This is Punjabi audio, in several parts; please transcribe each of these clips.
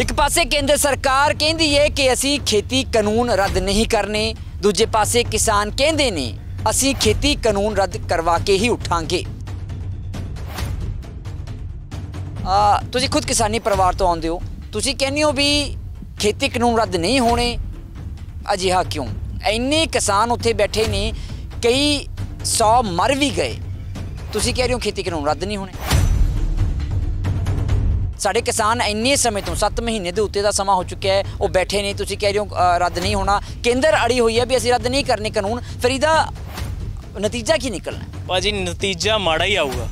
ਇੱਕ ਪਾਸੇ ਕੇਂਦਰ ਸਰਕਾਰ ਕਹਿੰਦੀ ਏ ਕਿ ਅਸੀਂ ਖੇਤੀ ਕਾਨੂੰਨ ਰੱਦ ਨਹੀਂ ਕਰਨੇ ਦੂਜੇ ਪਾਸੇ ਕਿਸਾਨ ਕਹਿੰਦੇ ਨੇ ਅਸੀਂ ਖੇਤੀ ਕਾਨੂੰਨ ਰੱਦ ਕਰਵਾ ਕੇ ਹੀ ਉਠਾਂਗੇ ਆ ਤੁਸੀਂ ਖੁਦ ਕਿਸਾਨੀ ਪਰਿਵਾਰ ਤੋਂ ਆਉਂਦੇ ਹੋ ਤੁਸੀਂ ਕਹਿੰਦੇ ਹੋ ਵੀ ਖੇਤੀ ਕਾਨੂੰਨ ਰੱਦ ਨਹੀਂ ਹੋਣੇ ਅਜਿਹਾ ਕਿਉਂ ਇੰਨੇ ਕਿਸਾਨ ਉੱਥੇ ਬੈਠੇ ਨੇ ਕਈ 100 ਮਰ ਵੀ ਗਏ ਤੁਸੀਂ ਕਹਿ ਰਹੇ ਹੋ ਖੇਤੀ ਕਾਨੂੰਨ ਰੱਦ ਨਹੀਂ ਹੋਣੇ ਸਾਡੇ ਕਿਸਾਨ ਇੰਨੇ ਸਮੇਂ ਤੋਂ 7 ਮਹੀਨੇ ਦੇ ਉੱਤੇ ਦਾ ਸਮਾਂ ਹੋ ਚੁੱਕਿਆ ਹੈ ਉਹ ਬੈਠੇ ਨਹੀਂ ਤੁਸੀਂ ਕਹਿ ਰਹੇ ਹੋ ਰੱਦ ਨਹੀਂ ਹੋਣਾ ਕੇਂਦਰ ਅੜੀ ਹੋਈ ਹੈ ਵੀ ਅਸੀਂ ਰੱਦ ਨਹੀਂ ਕਰਨੇ ਕਾਨੂੰਨ ਫਿਰ ਇਹਦਾ ਨਤੀਜਾ ਕੀ ਨਿਕਲਣਾ ਭਾਜੀ ਨਤੀਜਾ ਮਾੜਾ ਹੀ ਆਊਗਾ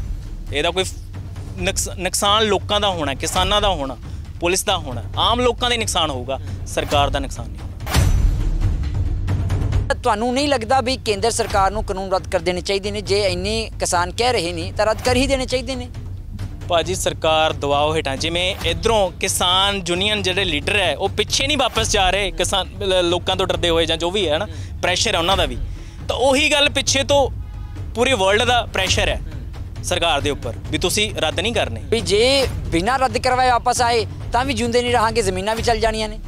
ਇਹਦਾ ਕੋਈ ਨੁਕਸਾਨ ਲੋਕਾਂ ਦਾ ਹੋਣਾ ਕਿਸਾਨਾਂ ਦਾ ਹੋਣਾ ਪੁਲਿਸ ਦਾ ਹੋਣਾ ਆਮ ਲੋਕਾਂ ਦੇ ਨੁਕਸਾਨ ਹੋਊਗਾ ਸਰਕਾਰ ਦਾ ਨੁਕਸਾਨ ਨਹੀਂ ਤੁਹਾਨੂੰ ਨਹੀਂ ਲੱਗਦਾ ਵੀ ਕੇਂਦਰ ਸਰਕਾਰ ਨੂੰ ਕਾਨੂੰਨ ਰੱਦ ਕਰ ਦੇਣੇ ਚਾਹੀਦੇ ਨੇ ਜੇ ਇੰਨੇ ਕਿਸਾਨ ਕਹਿ ਰਹੇ ਨੇ ਤਾਂ ਰੱਦ ਕਰ ਹੀ ਦੇਣੇ ਚਾਹੀਦੇ ਨੇ ਭਾਜੀ ਸਰਕਾਰ ਦਬਾਅ ਹਟਾ ਜਿਵੇਂ ਇਧਰੋਂ ਕਿਸਾਨ ਯੂਨੀਅਨ ਜਿਹੜੇ ਲੀਡਰ ਹੈ ਉਹ ਪਿੱਛੇ ਨਹੀਂ ਵਾਪਸ ਜਾ ਰਹੇ ਕਿਸਾਨ ਲੋਕਾਂ ਤੋਂ ਡਰਦੇ ਹੋਏ ਜਾਂ ਜੋ ਵੀ ਹੈ ਨਾ ਪ੍ਰੈਸ਼ਰ ਹੈ ਉਹਨਾਂ ਦਾ ਵੀ ਤਾਂ ਉਹੀ ਗੱਲ ਪਿੱਛੇ ਤੋਂ ਪੂਰੇ ਵਰਲਡ ਦਾ ਪ੍ਰੈਸ਼ਰ ਹੈ ਸਰਕਾਰ ਦੇ ਉੱਪਰ ਵੀ ਤੁਸੀਂ ਰੱਦ ਨਹੀਂ ਕਰਨੇ ਵੀ ਜੇ ਬਿਨਾ ਰੱਦ ਕਰਵਾਏ ਵਾਪਸ ਆਏ ਤਾਂ ਵੀ ਜੁੰਦੇ ਨਹੀਂ ਰਹਾਂਗੇ ਜ਼ਮੀਨਾਂ ਵੀ ਚਲ ਜਾਣੀਆਂ ਨੇ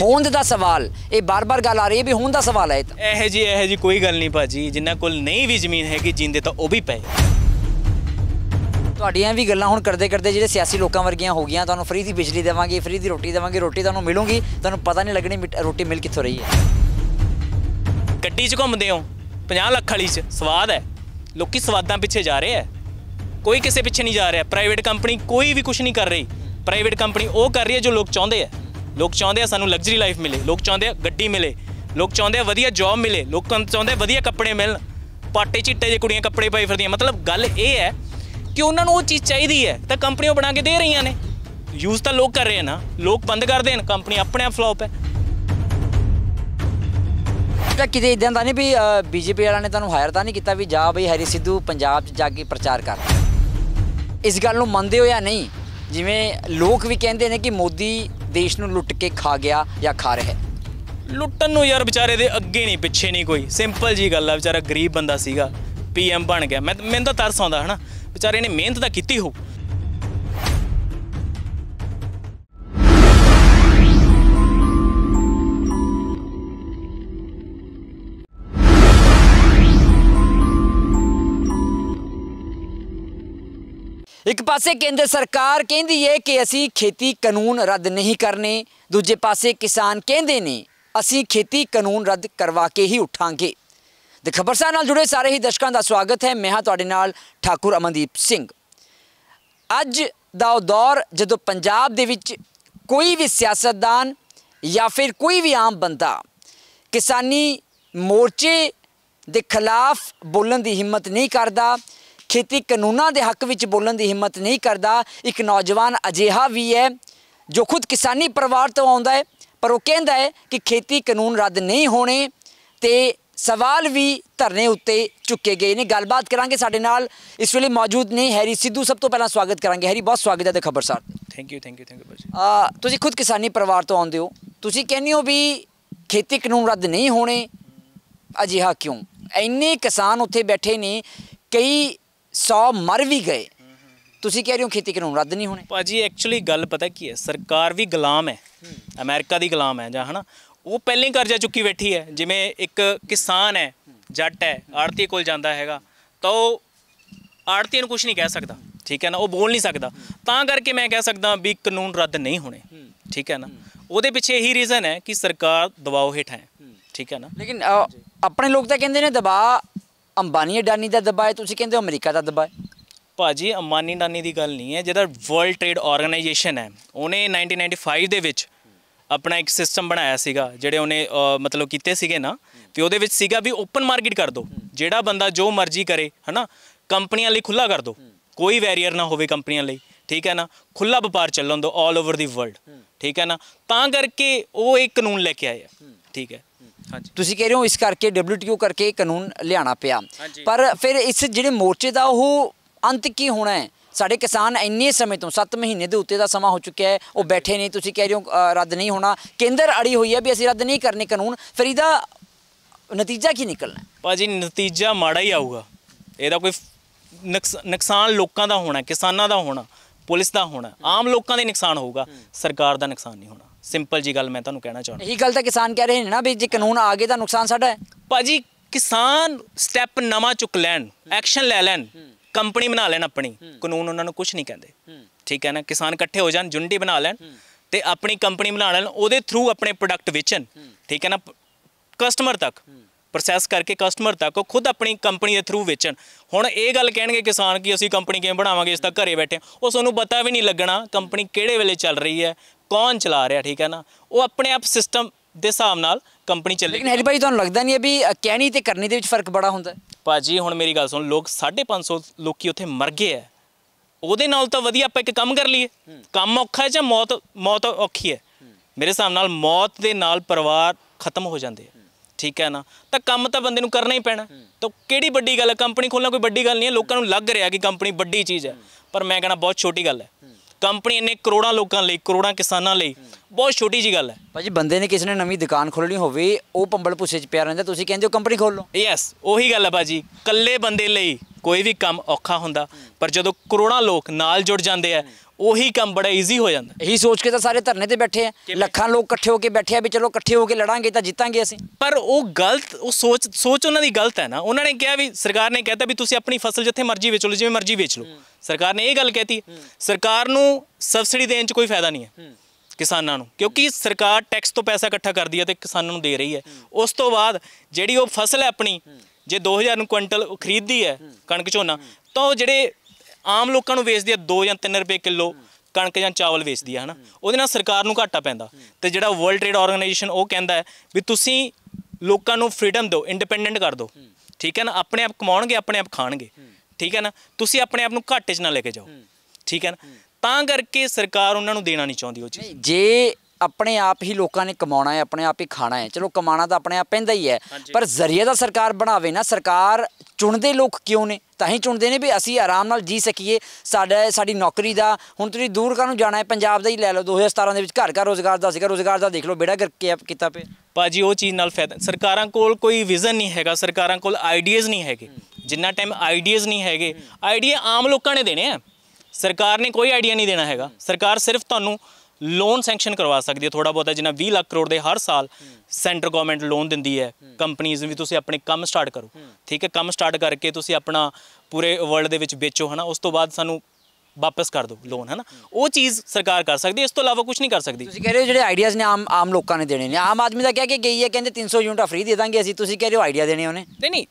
ਹੋਂਦ ਦਾ ਸਵਾਲ ਇਹ ਬਾਰ-ਬਾਰ ਗੱਲ ਆ ਰਹੀ ਹੈ ਵੀ ਹੋਂਦ ਦਾ ਸਵਾਲ ਹੈ ਇਹ ਤਾਂ ਜੀ ਇਹ ਜੀ ਕੋਈ ਗੱਲ ਨਹੀਂ ਭਾਜੀ ਜਿੰਨਾ ਕੋਲ ਨਹੀਂ ਵੀ ਜ਼ਮੀਨ ਹੈਗੀ ਜਿੰਦੇ ਤਾਂ ਉਹ ਵੀ ਪਏ ਤੁਹਾਡੀਆਂ ਵੀ ਗੱਲਾਂ ਹੁਣ ਕਰਦੇ ਕਰਦੇ ਜਿਹੜੇ ਸਿਆਸੀ ਲੋਕਾਂ ਵਰਗੀਆਂ ਹੋ ਗਈਆਂ ਤੁਹਾਨੂੰ ਫ੍ਰੀ ਦੀ ਬਿਜਲੀ ਦੇਵਾਂਗੇ ਫ੍ਰੀ ਦੀ ਰੋਟੀ ਦੇਵਾਂਗੇ ਰੋਟੀ ਤੁਹਾਨੂੰ ਮਿਲੂਗੀ ਤੁਹਾਨੂੰ ਪਤਾ ਨਹੀਂ ਲੱਗਣੀ ਰੋਟੀ ਮਿਲ ਕਿੱਥੋਂ ਰਹੀ ਹੈ ਗੱਡੀ 'ਚ ਘੁੰਮਦੇ ਹੋ 50 ਲੱਖ ਵਾਲੀ 'ਚ ਸਵਾਦ ਹੈ ਲੋਕੀ ਸਵਾਦਾਂ ਪਿੱਛੇ ਜਾ ਰਹੇ ਆ ਕੋਈ ਕਿਸੇ ਪਿੱਛੇ ਨਹੀਂ ਜਾ ਰਿਹਾ ਪ੍ਰਾਈਵੇਟ ਕੰਪਨੀ ਕੋਈ ਵੀ ਕੁਝ ਨਹੀਂ ਕਰ ਰਹੀ ਪ੍ਰਾਈਵੇਟ ਕੰਪਨੀ ਉਹ ਕਰ ਰਹੀ ਹੈ ਜੋ ਲੋਕ ਚਾਹੁੰਦੇ ਆ ਲੋਕ ਚਾਹੁੰਦੇ ਆ ਸਾਨੂੰ ਲਗਜ਼ਰੀ ਲਾਈਫ ਮਿਲੇ ਲੋਕ ਚਾਹੁੰਦੇ ਆ ਗੱਡੀ ਮਿਲੇ ਲੋਕ ਚਾਹੁੰਦੇ ਆ ਵਧੀਆ ਜੌਬ ਮਿਲੇ ਲੋਕ ਚਾਹੁੰਦੇ ਆ ਵਧੀਆ ਕੱਪੜੇ ਮਿਲਣ ਪਾਟੇ ਚਿੱਟੇ ਜੇ ਕੁੜੀਆਂ ਕੱਪੜੇ ਪਾਈ ਫਿਰਦੀਆਂ ਮਤਲਬ ਗੱਲ ਇਹ ਹੈ ਕਿ ਉਹਨਾਂ ਨੂੰ ਉਹ ਚੀਜ਼ ਚਾਹੀਦੀ ਹੈ ਤਾਂ ਕੰਪਨੀਆਂ ਬਣਾ ਕੇ ਦੇ ਰਹੀਆਂ ਨੇ ਯੂਜ਼ ਤਾਂ ਲੋਕ ਕਰ ਰਹੇ ਨਾ ਲੋਕ ਬੰਦ ਕਰ ਦੇਣ ਕੰਪਨੀ ਆਪਣੇ ਆਪ ਫਲॉप ਹੈ ਤਾਂ ਕਿਤੇ ਇਦਾਂ ਦਾ ਨਹੀਂ ਵੀ ਬੀਜੇਪੀ ਵਾਲਿਆਂ ਨੇ ਤੁਹਾਨੂੰ ਹਾਇਰ ਤਾਂ ਨਹੀਂ ਕੀਤਾ ਵੀ ਜਾ ਬਈ ਹਰੀ ਸਿੱਧੂ ਪੰਜਾਬ 'ਚ ਜਾ ਕੇ ਪ੍ਰਚਾਰ ਕਰ ਇਸ ਗੱਲ ਨੂੰ ਮੰਨਦੇ ਹੋ ਜਾਂ ਨਹੀਂ ਜਿਵੇਂ ਲੋਕ ਵੀ ਕਹਿੰਦੇ ਨੇ ਕਿ ਮੋਦੀ ਦੇਸ਼ ਨੂੰ ਲੁੱਟ ਕੇ ਖਾ ਗਿਆ ਜਾਂ ਖਾ ਰਿਹਾ ਲੁੱਟਣ ਨੂੰ ਯਾਰ ਵਿਚਾਰੇ ਦੇ ਅੱਗੇ ਨਹੀਂ ਪਿੱਛੇ ਨਹੀਂ ਕੋਈ ਸਿੰਪਲ ਜੀ ਗੱਲ ਆ ਵਿਚਾਰਾ ਗਰੀਬ ਬੰਦਾ ਸੀਗਾ ਪੀਐਮ ਬਣ ਗਿਆ ਮੈਂ ਮੈਨੂੰ ਤਾਂ ਤਰਸ ਆਉਂਦਾ ਹਨਾ ਵਿਚਾਰੇ ਨੇ ਮਿਹਨਤ ਤਾਂ ਕੀਤੀ ਹੋਊ ਇੱਕ ਪਾਸੇ ਕੇਂਦਰ ਸਰਕਾਰ ਕਹਿੰਦੀ ਹੈ ਕਿ ਅਸੀਂ ਖੇਤੀ ਕਾਨੂੰਨ ਰੱਦ ਨਹੀਂ ਕਰਨੇ ਦੂਜੇ ਪਾਸੇ ਕਿਸਾਨ ਕਹਿੰਦੇ ਨੇ ਅਸੀਂ ਖੇਤੀ ਕਾਨੂੰਨ ਰੱਦ ਕਰਵਾ ਕੇ ਹੀ ਉਠਾਂਗੇ ਖਬਰ ਸਾਹ ਨਾਲ ਜੁੜੇ ਸਾਰੇ ਹੀ ਦਰਸ਼ਕਾਂ ਦਾ ਸਵਾਗਤ ਹੈ ਮੈਂ ਹਾਂ ਤੁਹਾਡੇ ਨਾਲ ਠਾਕੁਰ ਅਮਨਦੀਪ ਸਿੰਘ ਅੱਜ ਦਾ ਉਹ ਦੌਰ ਜਦੋਂ ਪੰਜਾਬ ਦੇ ਵਿੱਚ ਕੋਈ ਵੀ ਸਿਆਸਤਦਾਨ ਜਾਂ ਫਿਰ ਕੋਈ ਵੀ ਆਮ ਬੰਦਾ ਕਿਸਾਨੀ ਮੋਰਚੇ ਦੇ ਖਿਲਾਫ ਬੋਲਣ ਦੀ ਹਿੰਮਤ ਨਹੀਂ ਕਰਦਾ ਖੇਤੀ ਕਾਨੂੰਨਾਂ ਦੇ ਹੱਕ ਵਿੱਚ ਬੋਲਣ ਦੀ ਹਿੰਮਤ ਨਹੀਂ ਕਰਦਾ ਇੱਕ ਨੌਜਵਾਨ ਅਜੀਹਾ ਵੀ ਹੈ ਜੋ ਖੁਦ ਕਿਸਾਨੀ ਪਰਿਵਾਰ ਤੋਂ ਆਉਂਦਾ ਹੈ ਪਰ ਉਹ ਕਹਿੰਦਾ ਹੈ ਕਿ ਖੇਤੀ ਕਾਨੂੰਨ ਰੱਦ ਨਹੀਂ ਹੋਣੇ ਤੇ ਸਵਾਲ ਵੀ ਧਰਨੇ ਉੱਤੇ ਚੁੱਕੇ ਗਏ ਨੇ ਗੱਲਬਾਤ ਕਰਾਂਗੇ ਸਾਡੇ ਨਾਲ ਇਸ ਵੇਲੇ ਮੌਜੂਦ ਨੇ ਹੈਰੀ ਸਿੱਧੂ ਸਭ ਤੋਂ ਪਹਿਲਾਂ ਸਵਾਗਤ ਕਰਾਂਗੇ ਹੈਰੀ ਬਹੁਤ ਸਵਾਗਤ ਹੈ ਤੇ ਸਾਹਿਬ thank you thank you thank you ਅ ਤੁਸੀਂ ਖੁਦ ਕਿਸਾਨੀ ਪਰਿਵਾਰ ਤੋਂ ਆਉਂਦੇ ਹੋ ਤੁਸੀਂ ਕਹਿੰਦੇ ਹੋ ਵੀ ਖੇਤੀ ਕਾਨੂੰਨ ਰੱਦ ਨਹੀਂ ਹੋਣੇ ਅਜਿਹਾ ਕਿਉਂ ਇੰਨੇ ਕਿਸਾਨ ਉੱਥੇ ਬੈਠੇ ਨੇ ਕਈ 100 ਮਰ ਵੀ ਗਏ ਤੁਸੀਂ ਕਹਿ ਰਹੇ ਹੋ ਖੇਤੀ ਕਾਨੂੰਨ ਰੱਦ ਨਹੀਂ ਹੋਣੇ ਭਾਜੀ ਐਕਚੁਅਲੀ ਗੱਲ ਪਤਾ ਕੀ ਹੈ ਸਰਕਾਰ ਵੀ ਗੁਲਾਮ ਹੈ ਅਮਰੀਕਾ ਦੀ ਗੁਲਾਮ ਹੈ ਜਾਂ ਹਨਾ ਉਹ ਪਹਿਲਾਂ ਹੀ ਕਰਜ਼ਾ ਚੁੱਕੀ ਬੈਠੀ ਹੈ ਜਿਵੇਂ ਇੱਕ ਕਿਸਾਨ ਹੈ ਜੱਟ ਹੈ ਆੜਤੀ ਕੋਲ ਜਾਂਦਾ ਹੈਗਾ ਤਾਂ ਉਹ ਆੜਤੀ ਨੂੰ ਕੁਝ ਨਹੀਂ ਕਹਿ ਸਕਦਾ ਠੀਕ ਹੈ ਨਾ ਉਹ ਬੋਲ ਨਹੀਂ ਸਕਦਾ ਤਾਂ ਕਰਕੇ ਮੈਂ ਕਹਿ ਸਕਦਾ ਵੀ ਕਾਨੂੰਨ ਰੱਦ ਨਹੀਂ ਹੋਣੇ ਠੀਕ ਹੈ ਨਾ ਉਹਦੇ ਪਿੱਛੇ ਇਹੀ ਰੀਜ਼ਨ ਹੈ ਕਿ ਸਰਕਾਰ ਦਬਾਅ ਹੇਠ ਹੈ ਠੀਕ ਹੈ ਨਾ ਲੇਕਿਨ ਆਪਣੇ ਲੋਕ ਤਾਂ ਕਹਿੰਦੇ ਨੇ ਦਬਾਅ ਅੰਬਾਨੀ ਅਡਾਨੀ ਦਾ ਦਬਾਅ ਤੁਸੀਂ ਕਹਿੰਦੇ ਹੋ ਅਮਰੀਕਾ ਦਾ ਦਬਾਅ ਭਾਜੀ ਅੰਬਾਨੀ ਅਡਾਨੀ ਦੀ ਗੱਲ ਨਹੀਂ ਹੈ ਜਿਹੜਾ ਵਰਲਡ ਟ੍ਰੇਡ ਆਰਗੇਨਾਈਜੇਸ਼ਨ ਹੈ ਉਹਨੇ 1995 ਦੇ ਵਿੱਚ ਆਪਣਾ ਇੱਕ ਸਿਸਟਮ ਬਣਾਇਆ ਸੀਗਾ ਜਿਹੜੇ ਉਹਨੇ ਮਤਲਬ ਕੀਤੇ ਸੀਗੇ ਨਾ ਤੇ ਉਹਦੇ ਵਿੱਚ ਸੀਗਾ ਵੀ ਓਪਨ ਮਾਰਕੀਟ ਕਰ ਦੋ ਜਿਹੜਾ ਬੰਦਾ ਜੋ ਮਰਜ਼ੀ ਕਰੇ ਹਨਾ ਕੰਪਨੀਆਂ ਲਈ ਖੁੱਲਾ ਕਰ ਦੋ ਕੋਈ ਵੈਰੀਅਰ ਨਾ ਹੋਵੇ ਕੰਪਨੀਆਂ ਲਈ ਠੀਕ ਹੈ ਨਾ ਖੁੱਲਾ ਵਪਾਰ ਚੱਲਣ ਦੋ 올 ਓਵਰ ਦੀ ਵਰਲਡ ਠੀਕ ਹੈ ਨਾ ਤਾਂ ਕਰਕੇ ਉਹ ਇੱਕ ਕਾਨੂੰਨ ਲੈ ਕੇ ਆਏ ਆ ਠੀਕ ਹੈ ਹਾਂਜੀ ਤੁਸੀਂ ਕਹਿ ਰਹੇ ਹੋ ਇਸ ਕਰਕੇ ਡਬਲਯੂਟੀਓ ਕਰਕੇ ਇਹ ਕਾਨੂੰਨ ਲਿਆਣਾ ਪਿਆ ਪਰ ਫਿਰ ਇਸ ਜਿਹੜੇ ਮੋਰਚੇ ਦਾ ਉਹ ਅੰਤ ਕੀ ਹੋਣਾ ਹੈ ਸਾਡੇ ਕਿਸਾਨ ਇੰਨੇ ਸਮੇਂ ਤੋਂ 7 ਮਹੀਨੇ ਦੇ ਉੱਤੇ ਦਾ ਸਮਾਂ ਹੋ ਚੁੱਕਿਆ ਹੈ ਉਹ ਬੈਠੇ ਨਹੀਂ ਤੁਸੀਂ ਕਹਿ ਰਹੇ ਹੋ ਰੱਦ ਨਹੀਂ ਹੋਣਾ ਕੇਂਦਰ ਅੜੀ ਹੋਈ ਹੈ ਵੀ ਅਸੀਂ ਰੱਦ ਨਹੀਂ ਕਰਨੇ ਕਾਨੂੰਨ ਫਿਰ ਇਹਦਾ ਨਤੀਜਾ ਕੀ ਨਿਕਲਣਾ ਭਾਜੀ ਨਤੀਜਾ ਮਾੜਾ ਹੀ ਆਊਗਾ ਇਹਦਾ ਕੋਈ ਨੁਕਸਾਨ ਲੋਕਾਂ ਦਾ ਹੋਣਾ ਕਿਸਾਨਾਂ ਦਾ ਹੋਣਾ ਪੁਲਿਸ ਦਾ ਹੋਣਾ ਆਮ ਲੋਕਾਂ ਦੇ ਨੁਕਸਾਨ ਹੋਊਗਾ ਸਰਕਾਰ ਦਾ ਨੁਕਸਾਨ ਨਹੀਂ ਹੋਣਾ ਸਿੰਪਲ ਜੀ ਗੱਲ ਮੈਂ ਤੁਹਾਨੂੰ ਕਹਿਣਾ ਚਾਹੁੰਦਾ ਇਹੀ ਗੱਲ ਤਾਂ ਕਿਸਾਨ ਕਹਿ ਰਹੇ ਨੇ ਨਾ ਵੀ ਜੇ ਕਾਨੂੰਨ ਆ ਗਏ ਤਾਂ ਨੁਕਸਾਨ ਸਾਡਾ ਹੈ ਭਾਜੀ ਕਿਸਾਨ ਸਟੈਪ ਨਵਾਂ ਚੁੱਕ ਲੈਣ ਐਕਸ਼ਨ ਲੈ ਲੈਣ ਕੰਪਨੀ ਬਣਾ ਲੈਣ ਆਪਣੀ ਕਾਨੂੰਨ ਉਹਨਾਂ ਨੂੰ ਕੁਝ ਨਹੀਂ ਕਹਿੰਦੇ ਠੀਕ ਹੈ ਨਾ ਕਿਸਾਨ ਇਕੱਠੇ ਹੋ ਜਾਣ ਜੁੰਡੀ ਬਣਾ ਲੈਣ ਤੇ ਆਪਣੀ ਕੰਪਨੀ ਬਣਾ ਲੈਣ ਉਹਦੇ ਥਰੂ ਆਪਣੇ ਪ੍ਰੋਡਕਟ ਵੇਚਣ ਠੀਕ ਹੈ ਨਾ ਕਸਟਮਰ ਤੱਕ ਪ੍ਰੋਸੈਸ ਕਰਕੇ ਕਸਟਮਰ ਤੱਕ ਉਹ ਖੁਦ ਆਪਣੀ ਕੰਪਨੀ ਦੇ ਥਰੂ ਵੇਚਣ ਹੁਣ ਇਹ ਗੱਲ ਕਹਿਣਗੇ ਕਿਸਾਨ ਕਿ ਅਸੀਂ ਕੰਪਨੀ ਕਿਵੇਂ ਬਣਾਵਾਂਗੇ ਇਸ ਤੱਕ ਘਰੇ ਬੈਠੇ ਉਹ ਸਾਨੂੰ ਪਤਾ ਵੀ ਨਹੀਂ ਲੱਗਣਾ ਕੰਪਨੀ ਕਿਹੜੇ ਵੇਲੇ ਚੱਲ ਰਹੀ ਹੈ ਕੌਣ ਚਲਾ ਰਿਹਾ ਠੀਕ ਹੈ ਨਾ ਉਹ ਆਪਣੇ ਆਪ ਸਿਸਟਮ ਦੇ ਹਿਸਾਬ ਨਾਲ ਕੰਪਨੀ ਚੱਲੇ ਲੇਕਿਨ ਹੈਰੀ ਭਾਈ ਤੁਹਾਨੂੰ ਲੱਗਦਾ ਨਹੀਂ ਹੈ ਵੀ ਕਹਿਣੀ ਤੇ ਕਰਨੀ ਦੇ ਵਿੱਚ ਫਰਕ ਬੜਾ ਹੁੰਦਾ ਭਾਜੀ ਹੁਣ ਮੇਰੀ ਗੱਲ ਸੁਣ ਲੋਕ 550 ਲੋਕੀ ਉੱਥੇ ਮਰ ਗਏ ਐ ਉਹਦੇ ਨਾਲ ਤਾਂ ਵਧੀਆ ਆਪਾਂ ਇੱਕ ਕੰਮ ਕਰ ਲਈਏ ਕੰਮ ਔਖਾ ਹੈ ਜਾਂ ਮੌਤ ਮੌਤ ਔਖੀ ਹੈ ਮੇਰੇ ਹਿਸਾਬ ਨਾਲ ਮੌਤ ਦੇ ਨਾਲ ਪਰਿਵਾਰ ਖਤਮ ਹੋ ਜਾਂਦੇ ਆ ਠੀਕ ਹੈ ਨਾ ਤਾਂ ਕੰਮ ਤਾਂ ਬੰਦੇ ਨੂੰ ਕਰਨਾ ਹੀ ਪੈਣਾ ਤਾਂ ਕਿਹੜੀ ਵੱਡੀ ਗੱਲ ਹੈ ਕੰਪਨੀ ਖੋਲਣਾ ਕੋਈ ਵੱਡੀ ਗੱਲ ਨਹੀਂ ਹੈ ਲੋਕਾਂ ਨੂੰ ਲੱਗ ਰਿਹਾ ਕਿ ਕੰਪਨੀ ਵੱਡੀ ਚੀਜ਼ ਹੈ ਪਰ ਮੈਂ ਕਹਿੰਦਾ ਬਹੁਤ ਛੋਟੀ ਗੱਲ ਹੈ ਕੰਪਨੀ ਇੰਨੇ ਕਰੋੜਾਂ ਲੋਕਾਂ ਲਈ ਕਰੋੜਾਂ ਕਿਸਾਨਾਂ ਲਈ ਬਹੁਤ ਛੋਟੀ ਜੀ ਗੱਲ ਹੈ ਭਾਜੀ ਬੰਦੇ ਨੇ ਕਿਸੇ ਨੇ ਨਵੀਂ ਦੁਕਾਨ ਖੋਲਣੀ ਹੋਵੇ ਉਹ ਪੰਬਲ ਪੁੱਛੇ ਚ ਪਿਆ ਰਹਿੰਦਾ ਤੁਸੀਂ ਕਹਿੰਦੇ ਹੋ ਕੰਪਨੀ ਖੋਲ ਲਓ ਯੈਸ ਉਹੀ ਗੱਲ ਹੈ ਭਾਜੀ ਕੱਲੇ ਬੰਦੇ ਲਈ ਕੋਈ ਵੀ ਕੰਮ ਔਖਾ ਹੁੰਦਾ ਪਰ ਜਦੋਂ ਕਰੋੜਾਂ ਲੋਕ ਨਾਲ ਜੁੜ ਜਾਂਦੇ ਆ ਉਹੀ ਕੰਮ ਬੜਾ ਈਜ਼ੀ ਹੋ ਜਾਂਦਾ ਇਹੀ ਸੋਚ ਕੇ ਤਾਂ ਸਾਰੇ ਧਰਨੇ ਤੇ ਬੈਠੇ ਆ ਲੱਖਾਂ ਲੋਕ ਇਕੱਠੇ ਹੋ ਕੇ ਬੈਠੇ ਆ ਵੀ ਚਲੋ ਇਕੱਠੇ ਹੋ ਕੇ ਲੜਾਂਗੇ ਤਾਂ ਜਿੱਤਾਂਗੇ ਅਸੀਂ ਪਰ ਉਹ ਗਲਤ ਉਹ ਸੋਚ ਸੋਚ ਉਹਨਾਂ ਦੀ ਗਲਤ ਹੈ ਨਾ ਉਹਨਾਂ ਨੇ ਕਿਹਾ ਵੀ ਸਰਕਾਰ ਨੇ ਕਹਿਤਾ ਵੀ ਤੁਸੀਂ ਆਪਣੀ ਫਸਲ ਜਿੱਥੇ ਮਰਜ਼ੀ ਵੇਚ ਲਓ ਜਿਵੇਂ ਮਰਜ਼ੀ ਵੇਚ ਲਓ ਸਰਕਾਰ ਨੇ ਇਹ ਗੱਲ ਕਹਿਤੀ ਸਰਕਾਰ ਨੂੰ ਸਬਸਿਡੀ ਦੇਣ 'ਚ ਕੋਈ ਫਾਇਦਾ ਨਹੀਂ ਹੈ ਕਿਸਾਨਾਂ ਨੂੰ ਕਿਉਂਕਿ ਸਰਕਾਰ ਟੈਕਸ ਤੋਂ ਪੈਸਾ ਇਕੱਠਾ ਕਰਦੀ ਹੈ ਤੇ ਕਿਸਾਨਾਂ ਨੂੰ ਦੇ ਰਹੀ ਹੈ ਉਸ ਤੋਂ ਬਾਅਦ ਜਿਹੜੀ ਉਹ ਫਸਲ ਹੈ ਆਪਣੀ ਜੇ 2000 ਨੂੰ ਕੁਇੰਟਲ ਖਰੀਦਦੀ ਹੈ ਕਣਕ ਝੋਨਾ ਤਾਂ ਉਹ ਜਿਹੜੇ ਆਮ ਲੋਕਾਂ ਨੂੰ ਵੇਚਦੀ ਹੈ 2 ਜਾਂ 3 ਰੁਪਏ ਕਿਲੋ ਕਣਕ ਜਾਂ ਚਾਵਲ ਵੇਚਦੀ ਹੈ ਹਨਾ ਉਹਦੇ ਨਾਲ ਸਰਕਾਰ ਨੂੰ ਘਾਟਾ ਪੈਂਦਾ ਤੇ ਜਿਹੜਾ ਵਰਲਡ ਟ੍ਰੇਡ ਆਰਗੇਨਾਈਜੇਸ਼ਨ ਉਹ ਕਹਿੰਦਾ ਹੈ ਵੀ ਤੁਸੀਂ ਲੋਕਾਂ ਨੂੰ ਫ੍ਰੀडम ਦਿਓ ਇੰਡੀਪੈਂਡੈਂਟ ਕਰ ਦਿਓ ਠੀਕ ਹੈ ਨਾ ਆਪਣੇ ਆਪ ਕਮਾਉਣਗੇ ਆਪਣੇ ਆਪ ਖਾਣਗੇ ਠੀਕ ਹੈ ਨਾ ਤੁਸੀਂ ਆਪਣੇ ਆਪ ਨੂੰ ਘਾਟੇ 'ਚ ਨਾ ਲੈ ਕੇ ਜਾਓ ਠੀਕ ਹੈ ਨਾ ਤਾਂ ਕਰਕੇ ਸਰਕਾਰ ਉਹਨਾਂ ਨੂੰ ਦੇਣਾ ਨਹੀਂ ਚਾਹੁੰਦੀ ਉਹ ਚੀਜ਼ ਜੇ ਆਪਣੇ ਆਪ ਹੀ ਲੋਕਾਂ ਨੇ ਕਮਾਉਣਾ ਹੈ ਆਪਣੇ ਆਪ ਹੀ ਖਾਣਾ ਹੈ ਚਲੋ ਕਮਾਣਾ ਤਾਂ ਆਪਣੇ ਆਪ ਪੈਂਦਾ ਹੀ ਹੈ ਪਰ ਜ਼ਰੀਆ ਦਾ ਸਰਕਾਰ ਬਣਾਵੇ ਨਾ ਸਰਕਾਰ ਚੁਣਦੇ ਲੋਕ ਕਿਉਂ ਨੇ ਤਾਂ ਹੀ ਚੁਣਦੇ ਨੇ ਵੀ ਅਸੀਂ ਆਰਾਮ ਨਾਲ ਜੀ ਸਕੀਏ ਸਾਡਾ ਸਾਡੀ ਨੌਕਰੀ ਦਾ ਹੁਣ ਤੁਸੀਂ ਦੂਰ ਕਰਨ ਨੂੰ ਜਾਣਾ ਹੈ ਪੰਜਾਬ ਦਾ ਹੀ ਲੈ ਲਓ 2017 ਦੇ ਵਿੱਚ ਘਰ ਘਰ ਰੋਜ਼ਗਾਰ ਦਾ ਸੀਗਾ ਰੋਜ਼ਗਾਰ ਦਾ ਦੇਖ ਲਓ ਬੇੜਾ ਕਰਕੇ ਕੀਤਾ ਪਏ ਭਾਜੀ ਉਹ ਚੀਜ਼ ਨਾਲ ਫਾਇਦਾ ਸਰਕਾਰਾਂ ਕੋਲ ਕੋਈ ਵਿਜ਼ਨ ਨਹੀਂ ਹੈਗਾ ਸਰਕਾਰਾਂ ਕੋਲ ਆਈਡੀਆਜ਼ ਨਹੀਂ ਹੈਗੇ ਜਿੰਨਾ ਟਾਈਮ ਆਈਡੀਆਜ਼ ਨਹੀਂ ਹੈਗੇ ਆਈਡੀਆ ਆਮ ਲੋਕਾਂ ਨੇ ਦੇਣੇ ਆ ਸਰਕਾਰ ਨੇ ਕੋਈ ਆਈਡੀਆ ਨਹੀਂ ਦੇਣਾ ਹੈਗਾ ਸਰਕਾਰ ਸਿਰਫ ਤੁਹਾਨੂੰ ਲੋਨ ਸੈਂਕਸ਼ਨ ਕਰਵਾ ਸਕਦੀ ਹੈ ਥੋੜਾ ਬਹੁਤਾ ਜਿੰਨਾ 20 ਲੱਖ ਕਰੋੜ ਦੇ ਹਰ ਸਾਲ ਸੈਂਟਰ ਗਵਰਨਮੈਂਟ ਲੋਨ ਦਿੰਦੀ ਹੈ ਕੰਪਨੀਆਂ ਵੀ ਤੁਸੀਂ ਆਪਣੇ ਕੰਮ ਸਟਾਰਟ ਕਰੋ ਠੀਕ ਹੈ ਕੰਮ ਸਟਾਰਟ ਕਰਕੇ ਤੁਸੀਂ ਆਪਣਾ ਪੂਰੇ ਵਰਲਡ ਦੇ ਵਿੱਚ ਵੇਚੋ ਹਨਾ ਉਸ ਤੋਂ ਬਾਅਦ ਸਾਨੂੰ ਵਾਪਸ ਕਰ ਦਿਓ ਲੋਨ ਹਨਾ ਉਹ ਚੀਜ਼ ਸਰਕਾਰ ਕਰ ਸਕਦੀ ਹੈ ਇਸ ਤੋਂ ਇਲਾਵਾ ਕੁਝ ਨਹੀਂ ਕਰ ਸਕਦੀ ਤੁਸੀਂ ਕਹਿ ਰਹੇ ਹੋ ਜਿਹੜੇ ਆਈਡੀਆਜ਼ ਨੇ ਆਮ ਆਮ ਲੋਕਾਂ ਨੇ ਦੇਣੇ ਨੇ ਆਮ ਆਦਮੀ ਦਾ ਕਹਿ ਕੇ ਗਈ ਹੈ ਕਹਿੰਦੇ 300 ਯੂਨਿਟਾਂ ਫ੍ਰੀ ਦੇ ਦਾਂਗੇ ਅਸੀਂ ਤੁਸੀਂ ਕਹਿ ਰਹੇ ਹੋ ਆਈਡੀਆ ਦੇਣੇ ਉਹਨੇ ਨਹੀਂ ਨਹੀਂ